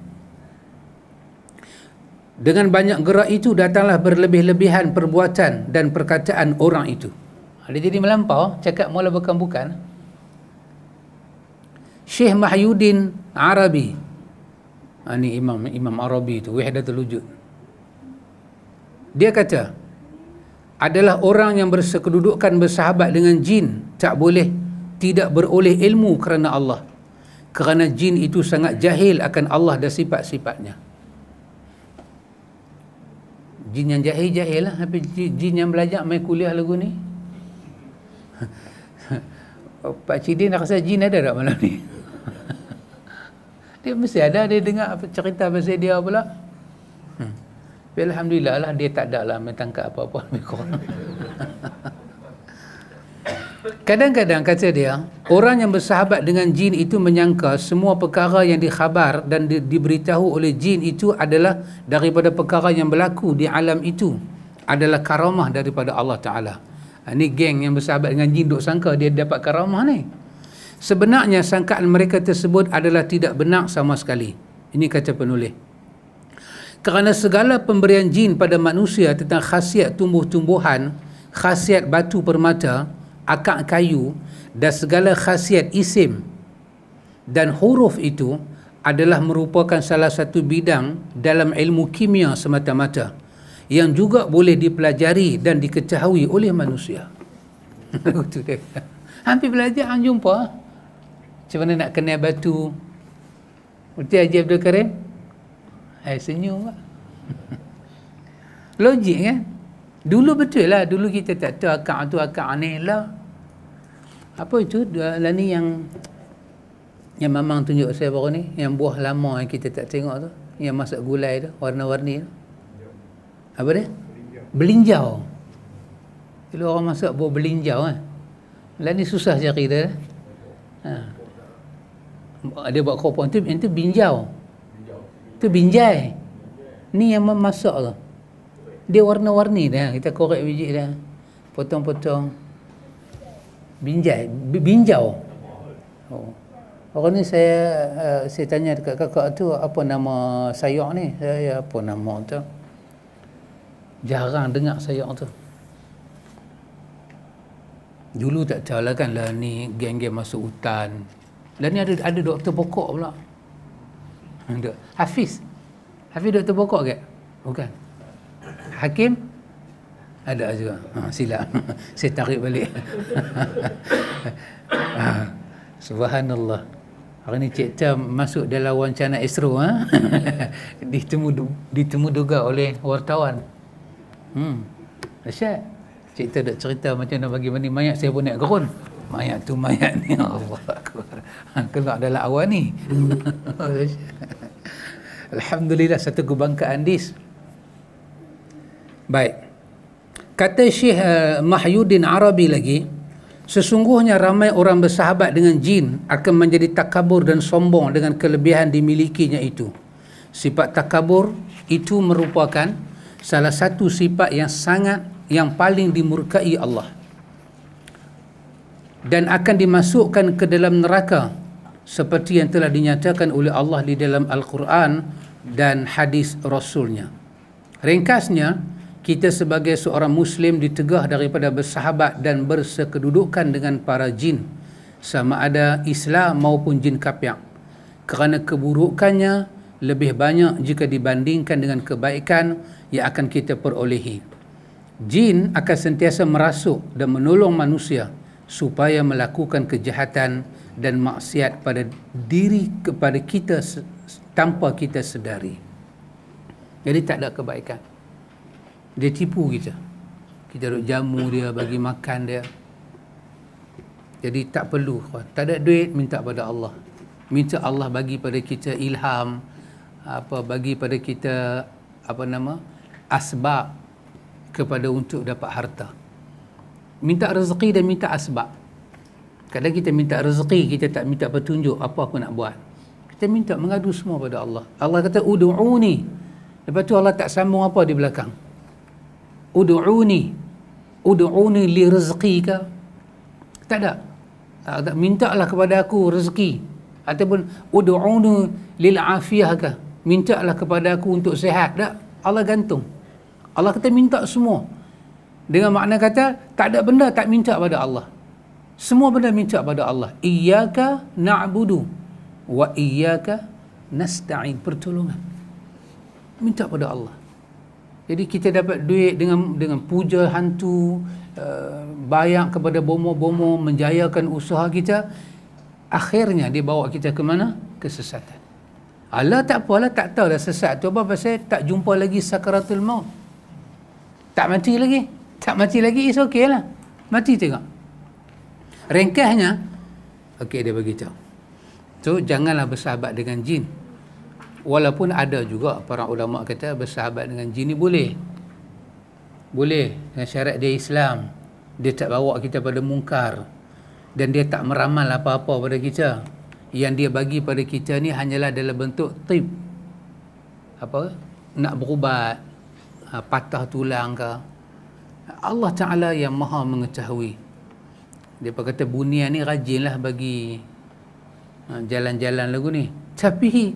dengan banyak gerak itu datanglah berlebih-lebihan perbuatan dan perkataan orang itu. Dia jadi melampau, cakap mula bukan-bukan. Syekh Mahyuddin Arabi. Ini ah, Imam Imam Arabi itu, Wihdatul Wujud. Dia kata, adalah orang yang bersekedudukan bersahabat dengan jin, tak boleh tidak beroleh ilmu kerana Allah. Kerana jin itu sangat jahil akan Allah dan sifat-sifatnya jin yang jahil jahil lah tapi jin yang belajar main kuliah lagu ni Pak Cidin nak rasa jin ada tak malam ni dia mesti ada dia dengar apa cerita pasal dia pula hmm. Alhamdulillah lah dia tak ada lah main tangkap apa-apa lebih Kadang-kadang kata dia, orang yang bersahabat dengan jin itu menyangka semua perkara yang dikhabar dan di, diberitahu oleh jin itu adalah daripada perkara yang berlaku di alam itu. Adalah karamah daripada Allah Ta'ala. Ini ha, geng yang bersahabat dengan jin duk sangka dia dapat karamah ni. Sebenarnya sangkaan mereka tersebut adalah tidak benar sama sekali. Ini kata penulis. Kerana segala pemberian jin pada manusia tentang khasiat tumbuh-tumbuhan, khasiat batu permata, akak kayu dan segala khasiat isim dan huruf itu adalah merupakan salah satu bidang dalam ilmu kimia semata-mata yang juga boleh dipelajari dan diketahui oleh manusia. Hampir belajar hang jumpa. Macam mana nak kenal batu? Berarti Haji Abdul Karim? Hai senyum lah. Logik kan? Dulu betul lah. Dulu kita tak tahu akak tu akak aneh lah apa itu lah yang yang mamang tunjuk saya baru ni yang buah lama yang kita tak tengok tu yang masak gulai tu warna-warni tu. apa dia belinjau kalau orang masak buah belinjau kan lah susah cari dia eh. ha. dia buat kopong tu itu binjau tu binjai ni yang memasak tu dia warna-warni dah kita korek biji dah potong-potong Binjai, binjau. Oh. Orang ni saya eh, saya tanya dekat kakak tu apa nama sayur ni? Saya ya, apa nama tu? Jarang dengar sayur tu. Dulu tak tahu lah kan lah ni geng-geng masuk hutan. Dan lah ni ada ada doktor pokok pula. Hafiz. Hafiz doktor pokok ke? Bukan. Hakim? Ada juga. Ha, silap. Saya tarik balik. ha, subhanallah. Hari ini Cik Tam masuk dalam wancana Isro. Ha? ditemu, ditemu juga oleh wartawan. Hmm. Asyik. Cik Tam nak cerita macam nak bagi mandi mayat, saya pun naik gerun. Mayat tu mayat ni. Allah akbar. Ha, Keluar dalam awan ni. Alhamdulillah satu kebangkaan dis. Baik. Baik. Kata Syekh uh, eh, Mahyuddin Arabi lagi, sesungguhnya ramai orang bersahabat dengan jin akan menjadi takabur dan sombong dengan kelebihan dimilikinya itu. Sifat takabur itu merupakan salah satu sifat yang sangat yang paling dimurkai Allah dan akan dimasukkan ke dalam neraka seperti yang telah dinyatakan oleh Allah di dalam Al-Quran dan hadis Rasulnya. Ringkasnya, kita sebagai seorang muslim ditegah daripada bersahabat dan bersekedudukan dengan para jin sama ada Islam maupun jin kafir kerana keburukannya lebih banyak jika dibandingkan dengan kebaikan yang akan kita perolehi jin akan sentiasa merasuk dan menolong manusia supaya melakukan kejahatan dan maksiat pada diri kepada kita tanpa kita sedari jadi tak ada kebaikan dia tipu kita kita duk jamu dia bagi makan dia jadi tak perlu tak ada duit minta pada Allah minta Allah bagi pada kita ilham apa bagi pada kita apa nama asbab kepada untuk dapat harta minta rezeki dan minta asbab kadang kita minta rezeki kita tak minta petunjuk apa aku nak buat kita minta mengadu semua pada Allah Allah kata ud'uni lepas tu Allah tak sambung apa di belakang ud'uni ud'uni li rezeki ke tak ada tak mintalah kepada aku rezeki ataupun ud'uni lil afiyah ke mintalah kepada aku untuk sehat tak Allah gantung Allah kata minta semua dengan makna kata tak ada benda tak minta pada Allah semua benda minta pada Allah iyyaka na'budu wa iyyaka nasta'in pertolongan minta pada Allah jadi kita dapat duit dengan dengan puja hantu, uh, eh, bayang kepada bomo-bomo menjayakan usaha kita. Akhirnya dia bawa kita ke mana? Kesesatan. Allah tak apalah, tak tahu tahulah sesat tu apa pasal tak jumpa lagi sakaratul maut. Tak mati lagi. Tak mati lagi, it's okay lah. Mati tengok. Rengkahnya, okay dia beritahu. So, janganlah bersahabat dengan jin walaupun ada juga para ulama kata bersahabat dengan jin ni boleh boleh dengan syarat dia Islam dia tak bawa kita pada mungkar dan dia tak meramal apa-apa pada kita yang dia bagi pada kita ni hanyalah dalam bentuk tip apa nak berubat ha, patah tulang ke Allah Ta'ala yang maha mengetahui dia kata bunian ni rajinlah bagi ha, jalan-jalan lagu ni tapi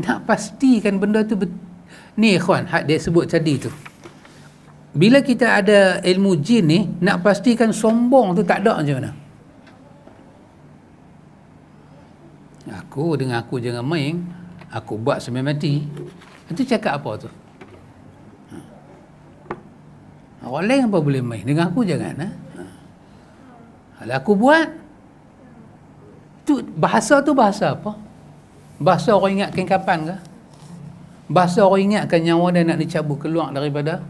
nak pastikan benda tu bet- ni kawan hak dia sebut tadi tu bila kita ada ilmu jin ni nak pastikan sombong tu tak ada macam mana aku dengan aku jangan main aku buat sampai mati itu cakap apa tu ha. orang lain apa boleh main dengan aku jangan ha? ha. kalau aku buat tu bahasa tu bahasa apa Bahasa orang ingatkan kapan ke? Bahasa orang ingatkan nyawa dia nak dicabut keluar daripada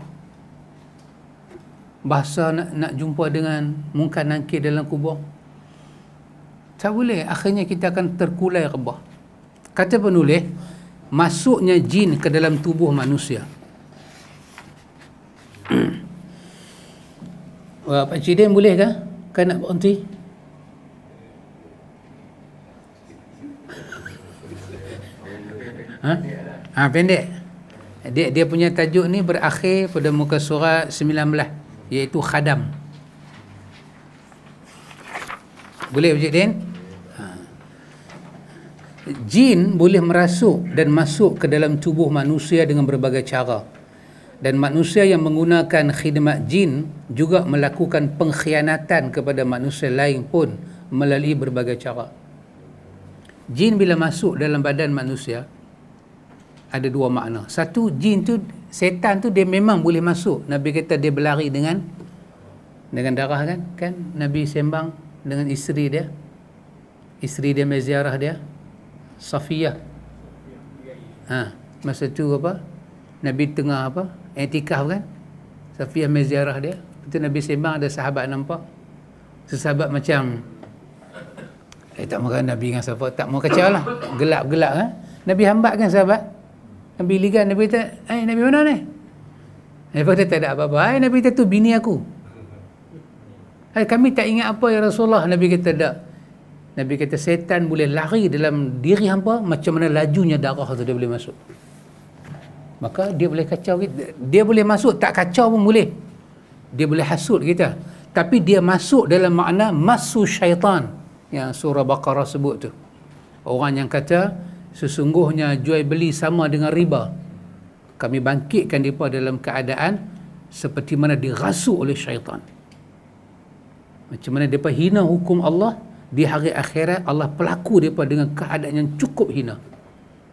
Bahasa nak, nak jumpa dengan mungkin nangkir dalam kubur Tak boleh, akhirnya kita akan terkulai rebah Kata penulis Masuknya jin ke dalam tubuh manusia Pak Cidin boleh ke? Kan nak berhenti? Ha? Ha, pendek. Dia, dia punya tajuk ni berakhir pada muka surat 19 iaitu khadam. Boleh Encik Din? Ha. Jin boleh merasuk dan masuk ke dalam tubuh manusia dengan berbagai cara. Dan manusia yang menggunakan khidmat jin juga melakukan pengkhianatan kepada manusia lain pun melalui berbagai cara. Jin bila masuk dalam badan manusia, ada dua makna. Satu jin tu setan tu dia memang boleh masuk. Nabi kata dia berlari dengan dengan darah kan? Kan Nabi sembang dengan isteri dia. Isteri dia meziarah dia. Safiyah. Ha, masa tu apa? Nabi tengah apa? Etikaf kan? Safiyah meziarah dia. Itu Nabi sembang ada sahabat nampak. Sesahabat macam Eh, tak makan Nabi dengan sahabat. Tak mau kacau lah. Gelap-gelap kan? Nabi hambat kan sahabat? Nabi ligat Nabi kata Eh Nabi mana ni Nabi kata tak ada apa-apa Eh Nabi kata tu bini aku Hai, kami tak ingat apa ya Rasulullah Nabi kata tak Nabi kata setan boleh lari dalam diri hampa Macam mana lajunya darah tu dia boleh masuk Maka dia boleh kacau kita Dia boleh masuk tak kacau pun boleh Dia boleh hasut kita Tapi dia masuk dalam makna Masu syaitan Yang surah Baqarah sebut tu Orang yang kata sesungguhnya jual beli sama dengan riba kami bangkitkan mereka dalam keadaan seperti mana dirasuk oleh syaitan macam mana mereka hina hukum Allah di hari akhirat Allah pelaku mereka dengan keadaan yang cukup hina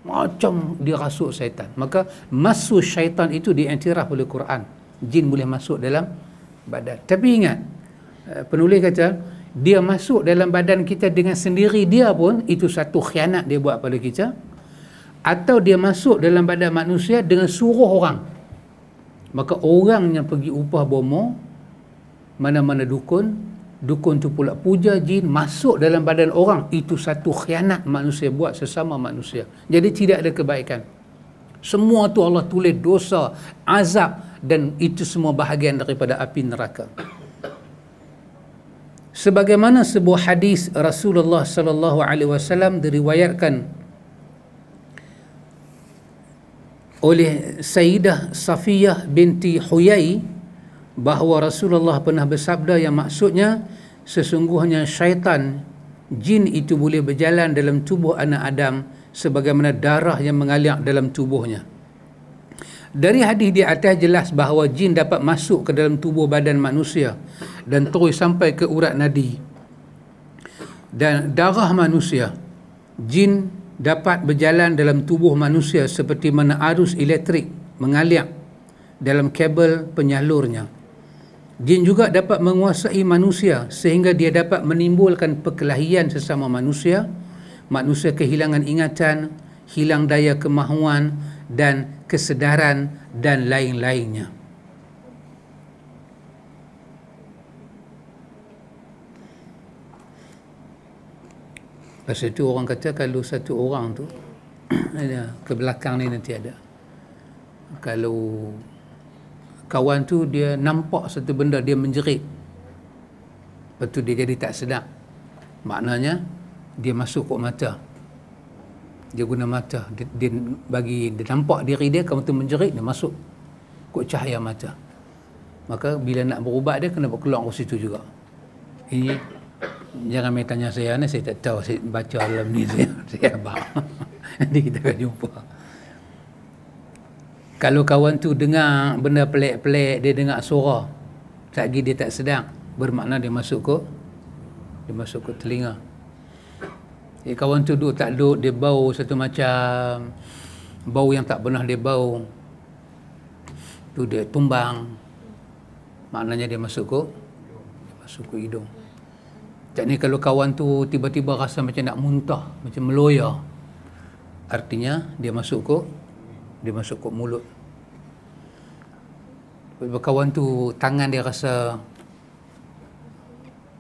macam dirasuk syaitan maka masuk syaitan itu diantirah oleh Quran jin boleh masuk dalam badan tapi ingat eh, penulis kata dia masuk dalam badan kita dengan sendiri dia pun itu satu khianat dia buat pada kita atau dia masuk dalam badan manusia dengan suruh orang maka orang yang pergi upah bomo mana-mana dukun dukun tu pula puja jin masuk dalam badan orang itu satu khianat manusia buat sesama manusia jadi tidak ada kebaikan semua tu Allah tulis dosa azab dan itu semua bahagian daripada api neraka sebagaimana sebuah hadis Rasulullah sallallahu alaihi wasallam diriwayatkan oleh Sayyidah Safiyah binti Huyai bahawa Rasulullah pernah bersabda yang maksudnya sesungguhnya syaitan jin itu boleh berjalan dalam tubuh anak Adam sebagaimana darah yang mengalir dalam tubuhnya dari hadis di atas jelas bahawa jin dapat masuk ke dalam tubuh badan manusia dan terus sampai ke urat nadi. Dan darah manusia, jin dapat berjalan dalam tubuh manusia seperti mana arus elektrik mengalir dalam kabel penyalurnya. Jin juga dapat menguasai manusia sehingga dia dapat menimbulkan perkelahian sesama manusia. Manusia kehilangan ingatan, hilang daya kemahuan dan kesedaran dan lain-lainnya. Pasal itu orang kata kalau satu orang tu ya, ke belakang ni nanti ada. Kalau kawan tu dia nampak satu benda dia menjerit. Lepas tu dia jadi tak sedap. Maknanya dia masuk kok mata dia guna mata dia, dia bagi dia nampak diri dia kamu tu menjerit dia masuk kot cahaya mata maka bila nak berubat dia kena keluar ke situ juga ini jangan main tanya saya ni saya tak tahu saya baca alam ni saya, saya abang nanti kita akan jumpa kalau kawan tu dengar benda pelik-pelik dia dengar suara tak dia tak sedang bermakna dia masuk ke dia masuk ke telinga jadi kawan tu duduk tak duduk, dia bau satu macam bau yang tak pernah dia bau. Tu dia tumbang. Maknanya dia masuk ke masuk ke hidung. Tak ni kalau kawan tu tiba-tiba rasa macam nak muntah, macam meloya. Artinya dia masuk ke dia masuk ke mulut. Tiba-tiba kawan tu tangan dia rasa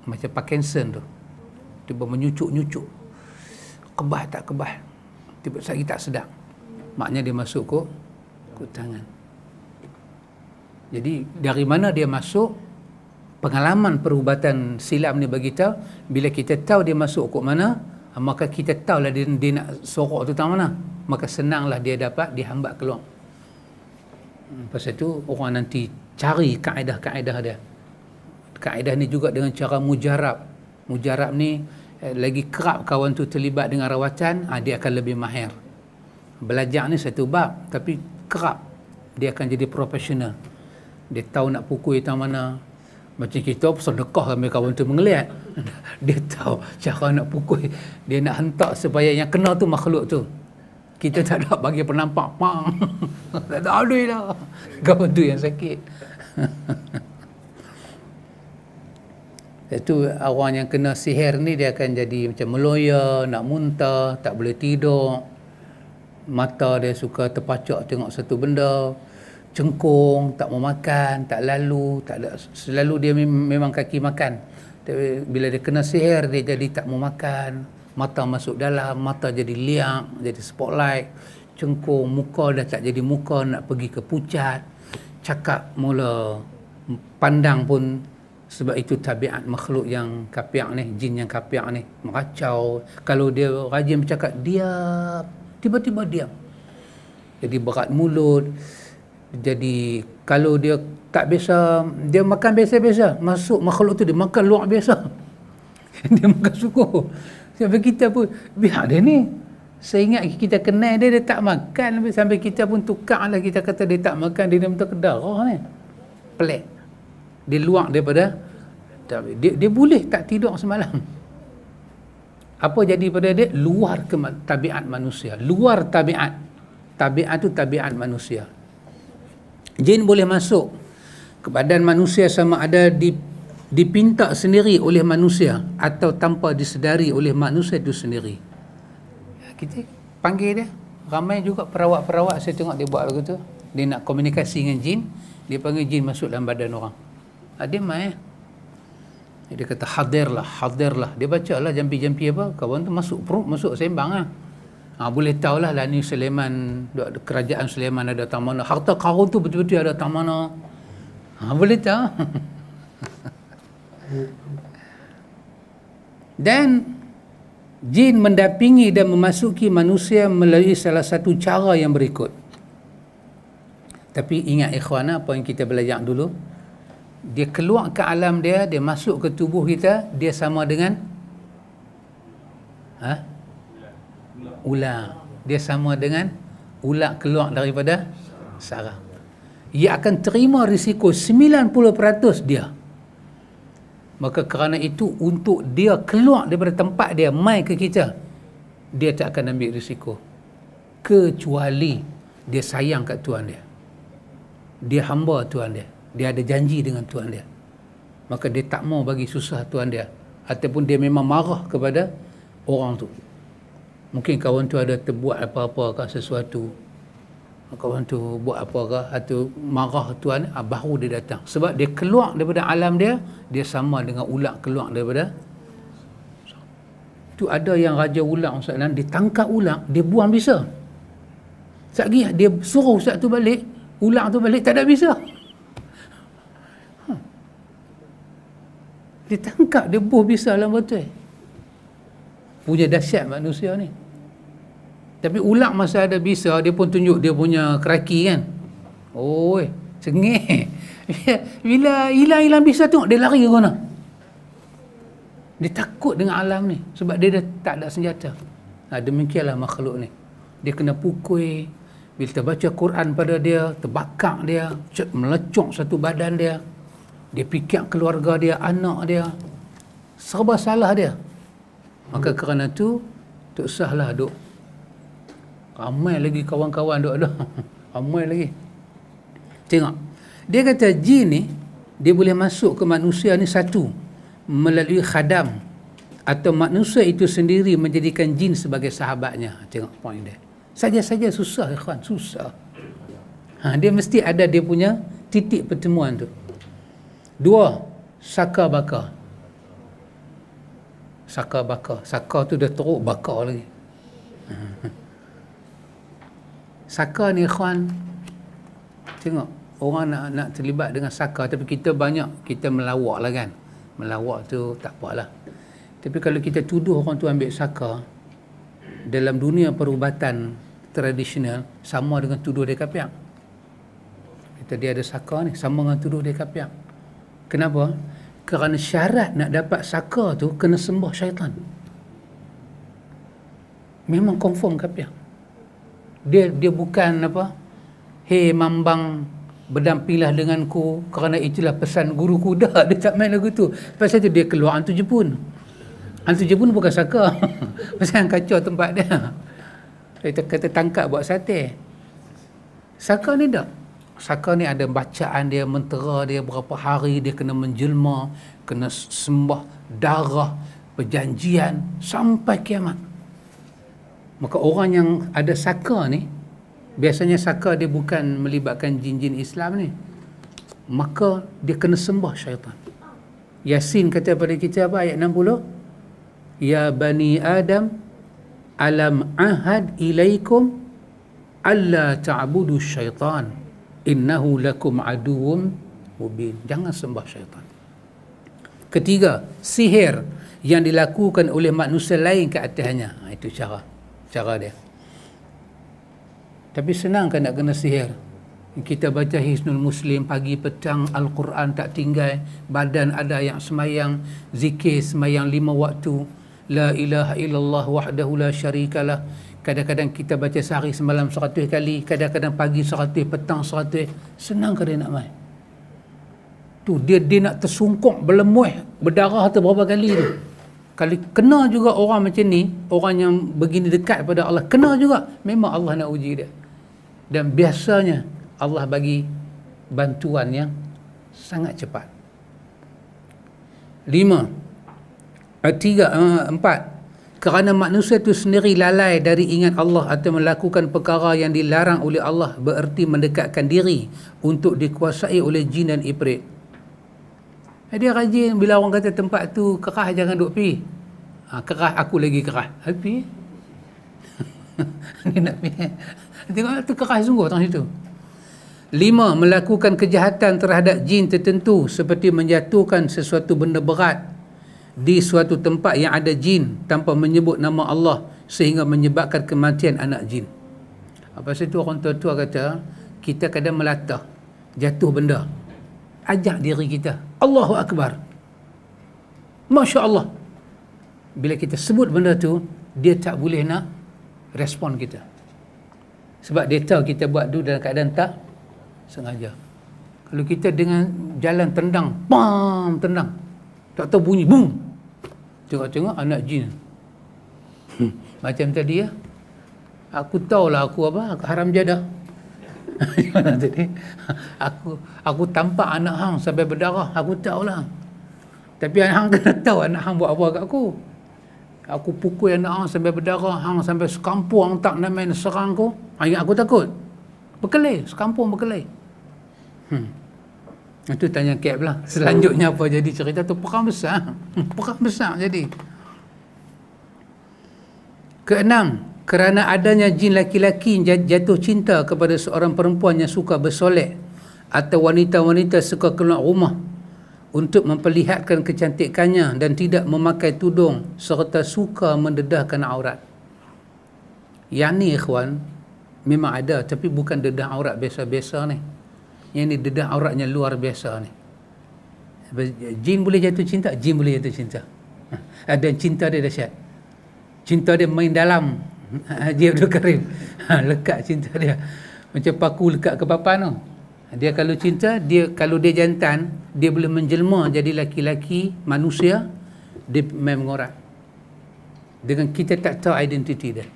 macam Parkinson tu. Tiba menyucuk-nyucuk kebah tak kebah tiba saya tak sedar maknya dia masuk ke ke tangan jadi dari mana dia masuk pengalaman perubatan silam ni bagi kita bila kita tahu dia masuk ke mana maka kita tahulah dia, dia nak sorok tu tahu mana maka senanglah dia dapat dihambat keluar hmm, pasal tu orang nanti cari kaedah-kaedah dia kaedah ni juga dengan cara mujarab mujarab ni Eh, lagi kerap kawan tu terlibat dengan rawatan ha, dia akan lebih mahir belajar ni satu bab tapi kerap dia akan jadi profesional dia tahu nak pukul yang mana macam kita sedekah ambil kawan tu mengeliat dia tahu cara nak pukul dia nak hentak supaya yang kena tu makhluk tu kita tak nak bagi penampak pang tak ada lah kawan tu yang sakit itu orang yang kena sihir ni dia akan jadi macam meloya, nak muntah, tak boleh tidur. Mata dia suka terpacak tengok satu benda. Cengkung, tak mau makan, tak lalu, tak ada. selalu dia memang kaki makan. Tapi bila dia kena sihir dia jadi tak mau makan. Mata masuk dalam, mata jadi liang, jadi spotlight. Cengkung, muka dah tak jadi muka, nak pergi ke pucat. Cakap mula pandang pun sebab itu tabiat makhluk yang kapiak ni, jin yang kapiak ni, meracau. Kalau dia rajin bercakap, dia Tiba-tiba diam. Jadi berat mulut. Jadi kalau dia tak biasa, dia makan biasa-biasa. Masuk makhluk tu, dia makan luar biasa. dia makan suku. Sampai kita pun, biar dia ni. Saya ingat kita kenal dia, dia tak makan. Sampai kita pun tukar lah, kita kata dia tak makan. Dia minta ke darah ni. Pelik dia luak daripada tabir. Dia, dia boleh tak tidur semalam. Apa jadi pada dia? Luar ke tabiat manusia. Luar tabiat. Tabiat tu tabiat manusia. Jin boleh masuk ke badan manusia sama ada dipinta sendiri oleh manusia atau tanpa disedari oleh manusia itu sendiri. Ya, kita panggil dia. Ramai juga perawat-perawat saya tengok dia buat begitu. Dia nak komunikasi dengan jin. Dia panggil jin masuk dalam badan orang. Ah, dia main. Dia kata hadirlah, hadirlah. Dia baca lah jampi-jampi apa. Kawan tu masuk perut, masuk sembang lah. Ha, boleh tahulah lah ni Sulaiman, kerajaan Sulaiman ada datang mana. Harta karun tu betul-betul ada datang mana. Ha, boleh tahu. Dan jin mendapingi dan memasuki manusia melalui salah satu cara yang berikut. Tapi ingat ikhwana yang kita belajar dulu dia keluar ke alam dia dia masuk ke tubuh kita dia sama dengan ha ular dia sama dengan ular keluar daripada sarang ia akan terima risiko 90% dia maka kerana itu untuk dia keluar daripada tempat dia mai ke kita dia tak akan ambil risiko kecuali dia sayang kat tuan dia dia hamba tuan dia dia ada janji dengan Tuhan dia maka dia tak mau bagi susah Tuhan dia ataupun dia memang marah kepada orang tu mungkin kawan tu ada terbuat apa-apa ke sesuatu kawan tu buat apa ke atau marah Tuhan ah, baru dia datang sebab dia keluar daripada alam dia dia sama dengan ulat keluar daripada tu ada yang raja ulat Ustaz Nan dia tangkap ulat dia buang bisa Sekejap dia suruh Ustaz tu balik ulat tu balik tak ada bisa Dia tangkap debuh bisa dalam botol. Eh. Punya dahsyat manusia ni. Tapi ulak masa ada bisa, dia pun tunjuk dia punya keraki kan. Oh, eh, cengih. Bila hilang-hilang bisa tengok, dia lari ke mana. Dia takut dengan alam ni. Sebab dia dah tak ada senjata. Ha, demikianlah makhluk ni. Dia kena pukul. Bila terbaca Quran pada dia, terbakar dia, melecok satu badan dia dia fikir keluarga dia, anak dia serba salah dia maka kerana tu tak sahlah duk ramai lagi kawan-kawan duk ada ramai lagi tengok, dia kata jin ni dia boleh masuk ke manusia ni satu melalui khadam atau manusia itu sendiri menjadikan jin sebagai sahabatnya tengok point dia saja-saja susah ikhwan susah ha, dia mesti ada dia punya titik pertemuan tu Dua, saka bakar. Saka bakar. Saka tu dah teruk bakar lagi. Saka ni khuan, tengok, orang nak, nak terlibat dengan saka tapi kita banyak, kita melawak lah kan. Melawak tu tak apalah. Tapi kalau kita tuduh orang tu ambil saka, dalam dunia perubatan tradisional, sama dengan tuduh dia kapiak. Kita dia ada saka ni, sama dengan tuduh dia kapiak. Kenapa? Kerana syarat nak dapat saka tu kena sembah syaitan. Memang confirm kapiah. Dia dia bukan apa? Hei mambang berdampilah denganku kerana itulah pesan guru kuda dia tak main lagu tu. Pasal tu dia keluar hantu Jepun. Hantu Jepun bukan saka. Pasal yang kacau tempat dia. Kita kata tangkap buat sate. Saka ni dah. Saka ni ada bacaan dia, mentera dia berapa hari dia kena menjelma, kena sembah darah, perjanjian sampai kiamat. Maka orang yang ada saka ni, biasanya saka dia bukan melibatkan jin-jin Islam ni. Maka dia kena sembah syaitan. Yasin kata pada kita apa ayat 60? Ya Bani Adam, alam ahad ilaikum alla ta'budu syaitan innahu lakum aduun mubin jangan sembah syaitan ketiga sihir yang dilakukan oleh manusia lain ke atasnya ha, itu cara cara dia tapi senang kan nak kena sihir kita baca Hisnul Muslim pagi petang Al-Quran tak tinggal badan ada yang semayang zikir semayang lima waktu La ilaha illallah wahdahu la syarikalah Kadang-kadang kita baca sehari semalam seratus kali. Kadang-kadang pagi seratus, petang seratus. Senang ke dia nak main? Tu dia dia nak tersungkuk berlemuh berdarah tu berapa kali tu. Kalau kena juga orang macam ni, orang yang begini dekat pada Allah, kena juga. Memang Allah nak uji dia. Dan biasanya Allah bagi bantuan yang sangat cepat. Lima. Eh, tiga, eh, empat kerana manusia itu sendiri lalai dari ingat Allah atau melakukan perkara yang dilarang oleh Allah bererti mendekatkan diri untuk dikuasai oleh jin dan iprit. Jadi rajin bila orang kata tempat tu kerah jangan duk pi. Ha, kerah aku lagi kerah. Happy. Ni nak pi. Tengok tu kerah sungguh tang situ. Lima, melakukan kejahatan terhadap jin tertentu seperti menjatuhkan sesuatu benda berat di suatu tempat yang ada jin tanpa menyebut nama Allah sehingga menyebabkan kematian anak jin. Apa itu orang tua-tua kata, kita kadang melata, jatuh benda. Ajak diri kita, Allahu Akbar. Masya Allah. Bila kita sebut benda tu, dia tak boleh nak respon kita. Sebab dia tahu kita buat tu dalam keadaan tak sengaja. Kalau kita dengan jalan tendang, pam, tendang. Tak tahu bunyi, boom. Tengok-tengok anak jin. Hmm. Macam tadi ya. Aku tahulah aku apa, aku haram jadah. tadi? aku aku tampak anak hang sampai berdarah, aku tahulah. Tapi anak hang kena tahu anak hang buat apa kat aku. Aku pukul anak hang sampai berdarah, hang sampai sekampung hang tak nak main serang aku. Ha, ingat aku takut. Berkelih, sekampung berkelih. Hmm. Itu tanya Cap lah. Selanjutnya apa jadi cerita tu perang besar. Perang besar jadi. Keenam, kerana adanya jin laki-laki jatuh cinta kepada seorang perempuan yang suka bersolek atau wanita-wanita suka keluar rumah untuk memperlihatkan kecantikannya dan tidak memakai tudung serta suka mendedahkan aurat. Yang ni ikhwan memang ada tapi bukan dedah aurat biasa-biasa ni yang ni dedah auratnya luar biasa ni jin boleh jatuh cinta jin boleh jatuh cinta ada ha. cinta dia dahsyat cinta dia main dalam Dia ha, Abdul Karim ha, lekat cinta dia macam paku lekat ke papan tu dia kalau cinta dia kalau dia jantan dia boleh menjelma jadi laki-laki manusia dia main mengorat dengan kita tak tahu identiti dia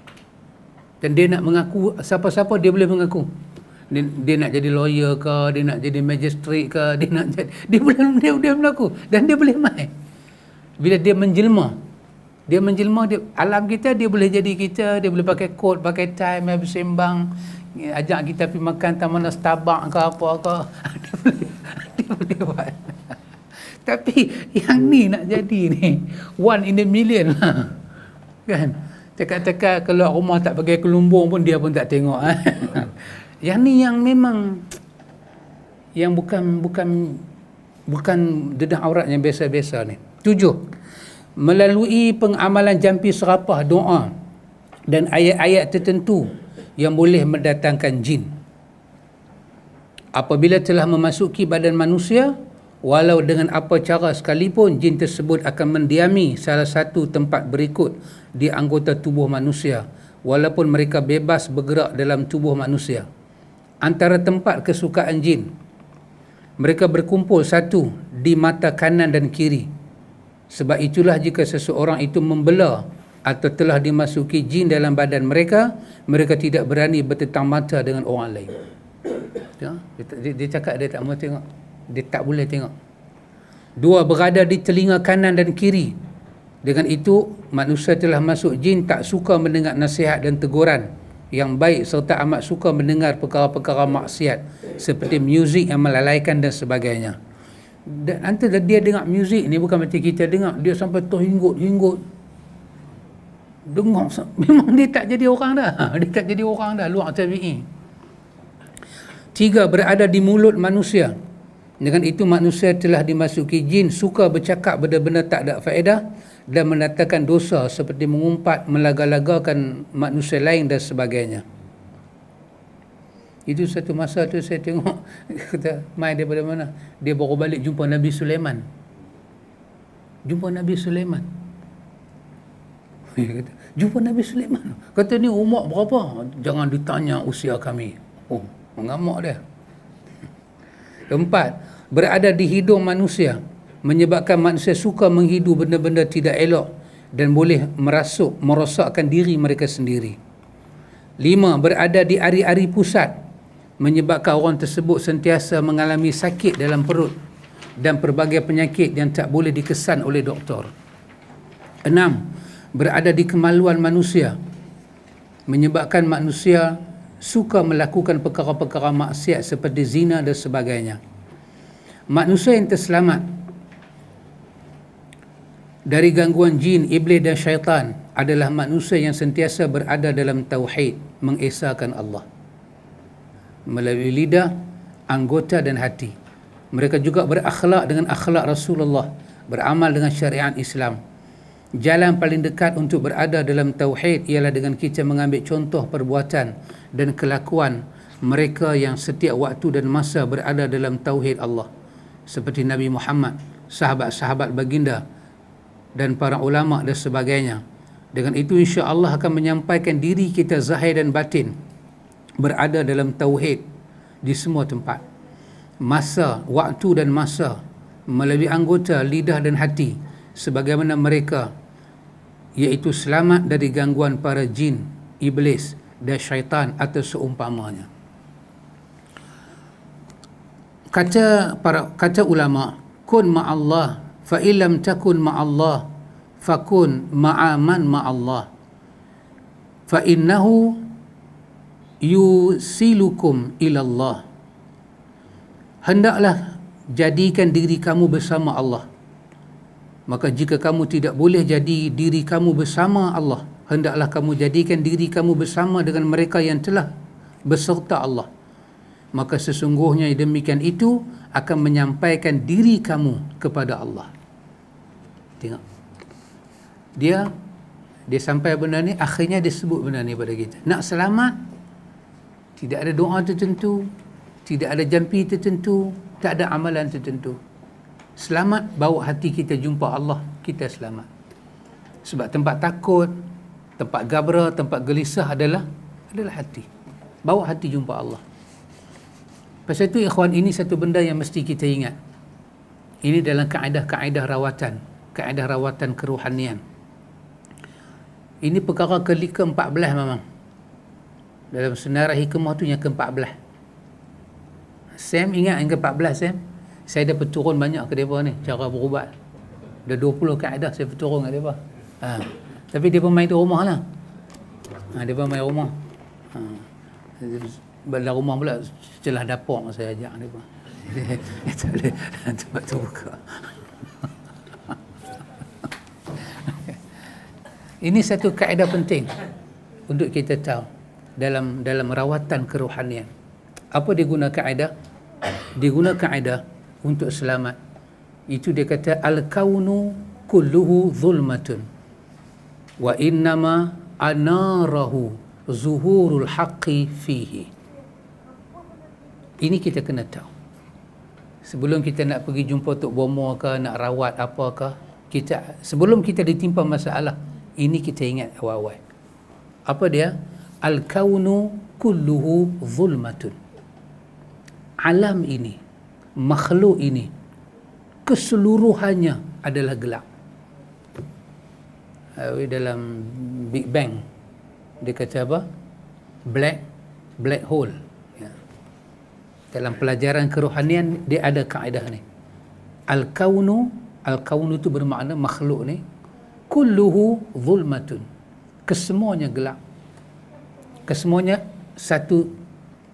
dan dia nak mengaku siapa-siapa dia boleh mengaku dia, dia nak jadi lawyer ke dia nak jadi magistrate ke dia nak jadi dia boleh dia, dia berlaku dan dia boleh main bila dia menjelma dia menjelma dia, alam kita dia boleh jadi kita dia boleh pakai kod pakai time habis sembang ajak kita pergi makan taman mana setabak ke apa ke dia boleh dia boleh buat tapi yang ni nak jadi ni one in a million lah kan cakap-cakap keluar rumah tak pakai kelumbung pun dia pun tak tengok eh? yang ni yang memang yang bukan bukan bukan dedah aurat yang biasa-biasa ni tujuh melalui pengamalan jampi serapah doa dan ayat-ayat tertentu yang boleh mendatangkan jin apabila telah memasuki badan manusia walau dengan apa cara sekalipun jin tersebut akan mendiami salah satu tempat berikut di anggota tubuh manusia walaupun mereka bebas bergerak dalam tubuh manusia antara tempat kesukaan jin. Mereka berkumpul satu di mata kanan dan kiri. Sebab itulah jika seseorang itu membela atau telah dimasuki jin dalam badan mereka, mereka tidak berani bertentang mata dengan orang lain. Ya? Dia, dia, dia cakap dia tak mau tengok. Dia tak boleh tengok. Dua berada di telinga kanan dan kiri. Dengan itu, manusia telah masuk jin tak suka mendengar nasihat dan teguran yang baik serta amat suka mendengar perkara-perkara maksiat seperti muzik yang melalaikan dan sebagainya. Dan antara dia dengar muzik ni bukan macam kita dengar, dia sampai terhinggut-hinggut. Dengar memang dia tak jadi orang dah. Dia tak jadi orang dah luar tabi'i. Tiga berada di mulut manusia. Dengan itu manusia telah dimasuki jin suka bercakap benda-benda tak ada faedah dan menatakan dosa seperti mengumpat, melaga-lagakan manusia lain dan sebagainya. Itu satu masa tu saya tengok kata mai daripada mana dia baru balik jumpa Nabi Sulaiman. Jumpa Nabi Sulaiman. Dia kata, jumpa Nabi Sulaiman. Kata ni umur berapa? Jangan ditanya usia kami. Oh, mengamuk dia. Keempat, berada di hidung manusia menyebabkan manusia suka menghidu benda-benda tidak elok dan boleh merasuk, merosakkan diri mereka sendiri. Lima, berada di ari-ari pusat menyebabkan orang tersebut sentiasa mengalami sakit dalam perut dan pelbagai penyakit yang tak boleh dikesan oleh doktor. Enam, berada di kemaluan manusia menyebabkan manusia suka melakukan perkara-perkara maksiat seperti zina dan sebagainya. Manusia yang terselamat dari gangguan jin, iblis dan syaitan adalah manusia yang sentiasa berada dalam tauhid, mengesahkan Allah. Melalui lidah, anggota dan hati. Mereka juga berakhlak dengan akhlak Rasulullah, beramal dengan syariat Islam. Jalan paling dekat untuk berada dalam tauhid ialah dengan kita mengambil contoh perbuatan dan kelakuan mereka yang setiap waktu dan masa berada dalam tauhid Allah. Seperti Nabi Muhammad, sahabat-sahabat baginda, dan para ulama dan sebagainya. Dengan itu insya Allah akan menyampaikan diri kita zahir dan batin berada dalam tauhid di semua tempat. Masa, waktu dan masa melalui anggota lidah dan hati sebagaimana mereka iaitu selamat dari gangguan para jin, iblis dan syaitan atau seumpamanya. Kata para kata ulama kun ma Allah fa illam takun ma Allah fakun ma'a man ma Allah fa innahu yusilukum ila Allah hendaklah jadikan diri kamu bersama Allah maka jika kamu tidak boleh jadi diri kamu bersama Allah hendaklah kamu jadikan diri kamu bersama dengan mereka yang telah berserta Allah maka sesungguhnya demikian itu akan menyampaikan diri kamu kepada Allah Tengok. Dia dia sampai benda ni akhirnya dia sebut benda ni pada kita. Nak selamat tidak ada doa tertentu, tidak ada jampi tertentu, tak ada amalan tertentu. Selamat bawa hati kita jumpa Allah, kita selamat. Sebab tempat takut, tempat gabra, tempat gelisah adalah adalah hati. Bawa hati jumpa Allah. Pasal itu ikhwan ini satu benda yang mesti kita ingat. Ini dalam kaedah-kaedah rawatan kaedah rawatan kerohanian. Ini perkara ke-14 memang. Dalam senarai hikmah tu yang ke-14. Sam ingat yang ke-14 Sam? Saya dapat turun banyak ke mereka ni cara berubat. Dah 20 kaedah saya berturun ke mereka. Ha. Tapi dia pun main di rumah lah. Ha, dia pun main rumah. Ha. Bila rumah pula celah dapur saya ajak mereka. Tak boleh. Tak buka. Ini satu kaedah penting untuk kita tahu dalam dalam rawatan kerohanian. Apa digunakan kaedah? Digunakan kaedah untuk selamat. Itu dia kata al-kaunu kulluhu zulmatun wa innama anarahu zuhurul haqqi fihi. Ini kita kena tahu. Sebelum kita nak pergi jumpa Tok Bomo ke, nak rawat apakah, kita, sebelum kita ditimpa masalah, ini kita ingat awal-awal. Apa dia? Al-kaunu kulluhu zulmatun. Alam ini, makhluk ini, keseluruhannya adalah gelap. Dalam Big Bang, dia kata apa? Black, black hole. Ya. Dalam pelajaran kerohanian, dia ada kaedah ni. Al-kaunu, al-kaunu itu bermakna makhluk ni, kulluhu zulmatun kesemuanya gelap kesemuanya satu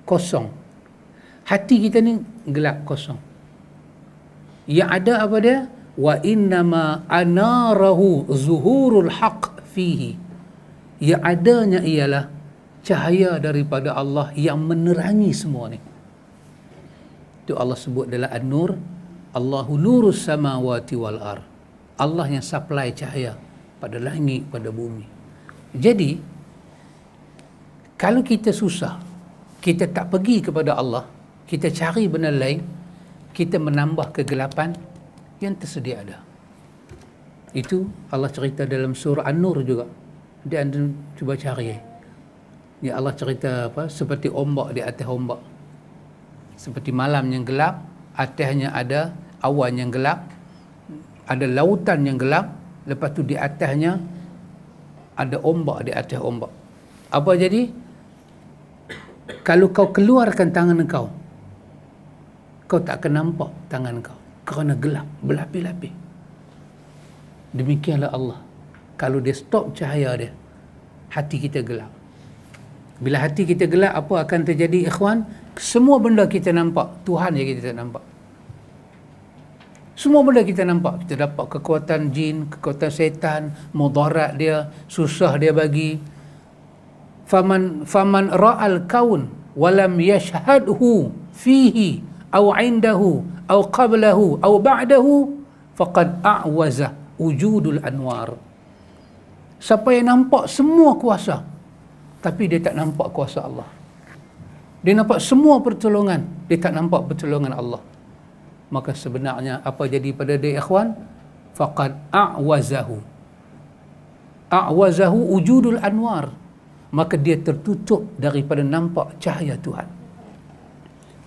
kosong hati kita ni gelap kosong yang ada apa dia wa inna ma anarahu zuhurul haq fihi yang adanya ialah cahaya daripada Allah yang menerangi semua ni itu Allah sebut dalam an-nur Allahu nurus samawati wal ar Allah yang supply cahaya pada langit, pada bumi. Jadi, kalau kita susah, kita tak pergi kepada Allah, kita cari benda lain, kita menambah kegelapan yang tersedia ada. Itu Allah cerita dalam surah An-Nur juga. Dia anda cuba cari. Ya Allah cerita apa? Seperti ombak di atas ombak. Seperti malam yang gelap, atasnya ada awan yang gelap, ada lautan yang gelap, lepas tu di atasnya ada ombak di atas ombak apa jadi kalau kau keluarkan tangan kau kau tak akan nampak tangan kau kerana gelap berlapis-lapis demikianlah Allah kalau dia stop cahaya dia hati kita gelap bila hati kita gelap apa akan terjadi ikhwan semua benda kita nampak Tuhan yang kita tak nampak semua benda kita nampak. Kita dapat kekuatan jin, kekuatan setan, mudarat dia, susah dia bagi. Faman faman ra'al kaun walam yashhadhu fihi aw indahu aw qablahu aw ba'dahu faqad a'waza wujudul anwar. Siapa yang nampak semua kuasa tapi dia tak nampak kuasa Allah. Dia nampak semua pertolongan, dia tak nampak pertolongan Allah maka sebenarnya apa jadi pada dia ikhwan faqad a'wazahu a'wazahu ujudul anwar maka dia tertutup daripada nampak cahaya Tuhan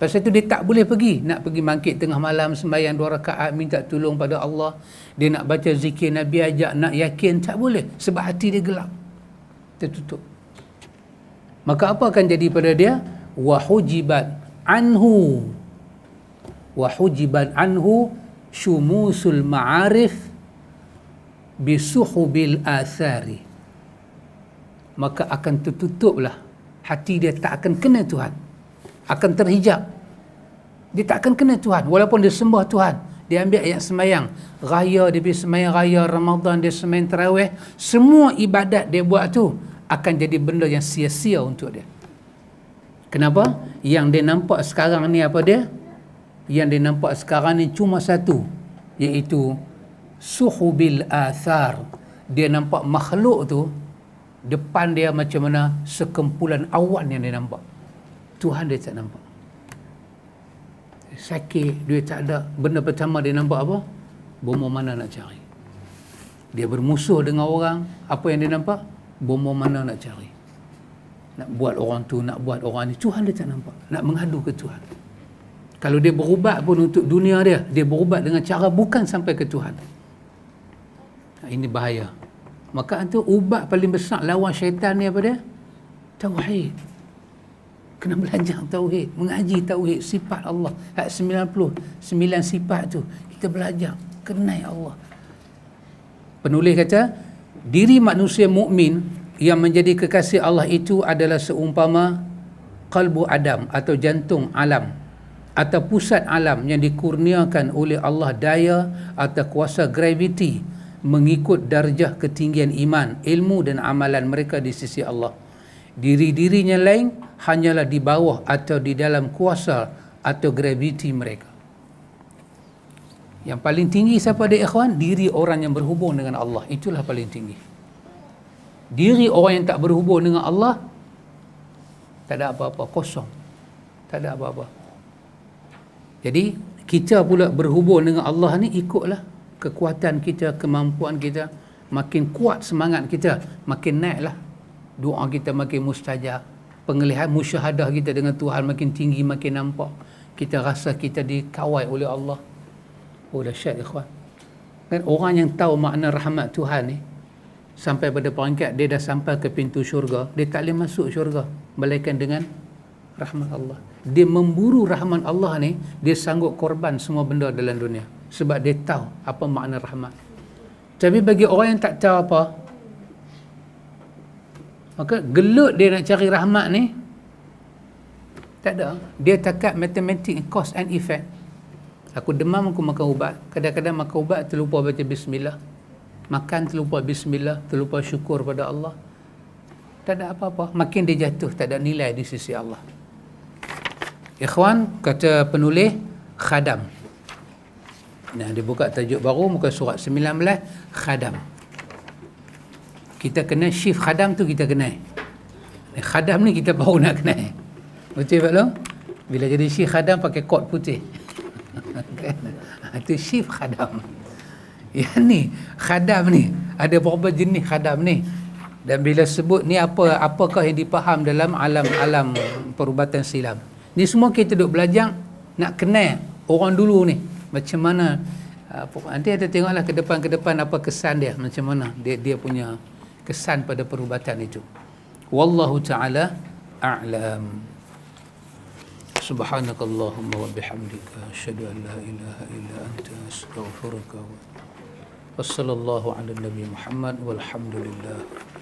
pasal itu dia tak boleh pergi nak pergi mangkit tengah malam sembahyang dua rakaat minta tolong pada Allah dia nak baca zikir Nabi ajak nak yakin tak boleh sebab hati dia gelap tertutup maka apa akan jadi pada dia wahujibat anhu wa hujiban anhu shumusul ma'arif bisuhubil athari maka akan tertutuplah hati dia tak akan kena Tuhan akan terhijab dia tak akan kena Tuhan walaupun dia sembah Tuhan dia ambil ayat semayang raya dia pergi semayang raya Ramadan dia semayang terawih semua ibadat dia buat tu akan jadi benda yang sia-sia untuk dia kenapa? yang dia nampak sekarang ni apa dia? yang dia nampak sekarang ni cuma satu iaitu suhubil athar dia nampak makhluk tu depan dia macam mana sekumpulan awan yang dia nampak Tuhan dia tak nampak sakit dia tak ada benda pertama dia nampak apa bomo mana nak cari dia bermusuh dengan orang apa yang dia nampak bomo mana nak cari nak buat orang tu nak buat orang ni Tuhan dia tak nampak nak mengadu ke Tuhan kalau dia berubat pun untuk dunia dia, dia berubat dengan cara bukan sampai ke Tuhan. Ha, ini bahaya. Maka itu ubat paling besar lawan syaitan ni apa dia? Tauhid. Kena belajar Tauhid. Mengaji Tauhid. Sifat Allah. Hak sembilan sifat tu. Kita belajar. Kenai Allah. Penulis kata, diri manusia mukmin yang menjadi kekasih Allah itu adalah seumpama kalbu Adam atau jantung alam atau pusat alam yang dikurniakan oleh Allah daya atau kuasa graviti mengikut darjah ketinggian iman, ilmu dan amalan mereka di sisi Allah. Diri-dirinya lain hanyalah di bawah atau di dalam kuasa atau graviti mereka. Yang paling tinggi siapa dia ikhwan? Diri orang yang berhubung dengan Allah. Itulah paling tinggi. Diri orang yang tak berhubung dengan Allah, tak ada apa-apa. Kosong. Tak ada apa-apa. Jadi kita pula berhubung dengan Allah ni ikutlah kekuatan kita, kemampuan kita. Makin kuat semangat kita, makin naiklah. Doa kita makin mustajab. Penglihatan musyahadah kita dengan Tuhan makin tinggi, makin nampak. Kita rasa kita dikawai oleh Allah. Oh dahsyat ikhwan. Kan orang yang tahu makna rahmat Tuhan ni sampai pada peringkat dia dah sampai ke pintu syurga, dia tak boleh masuk syurga melainkan dengan rahmat Allah. Dia memburu rahmat Allah ni, dia sanggup korban semua benda dalam dunia. Sebab dia tahu apa makna rahmat. Tapi bagi orang yang tak tahu apa, maka gelut dia nak cari rahmat ni, tak ada. Dia takat matematik cost and effect. Aku demam, aku makan ubat. Kadang-kadang makan ubat, terlupa baca bismillah. Makan, terlupa bismillah, terlupa syukur pada Allah. Tak ada apa-apa. Makin dia jatuh, tak ada nilai di sisi Allah. Ikhwan kata penulis Khadam. Nah, dia buka tajuk baru muka surat 19 Khadam. Kita kena shift Khadam tu kita kena. Eh, Khadam ni kita baru nak kena. Betul tak lo? Bila jadi shift Khadam pakai kot putih. Itu kan? ah, shift Khadam. Yang ni Khadam ni ada beberapa jenis Khadam ni? Dan bila sebut ni apa apakah yang dipaham dalam alam-alam perubatan silam? Ni semua kita duk belajar nak kenal orang dulu ni. Macam mana uh, nanti kita tengoklah ke depan ke depan apa kesan dia macam mana dia dia punya kesan pada perubatan itu. Wallahu taala a'lam. سبحانك اللهم وبحمدك أشهد أن لا إله إلا أنت أستغفرك وصلى الله على النبي محمد والحمد لله رب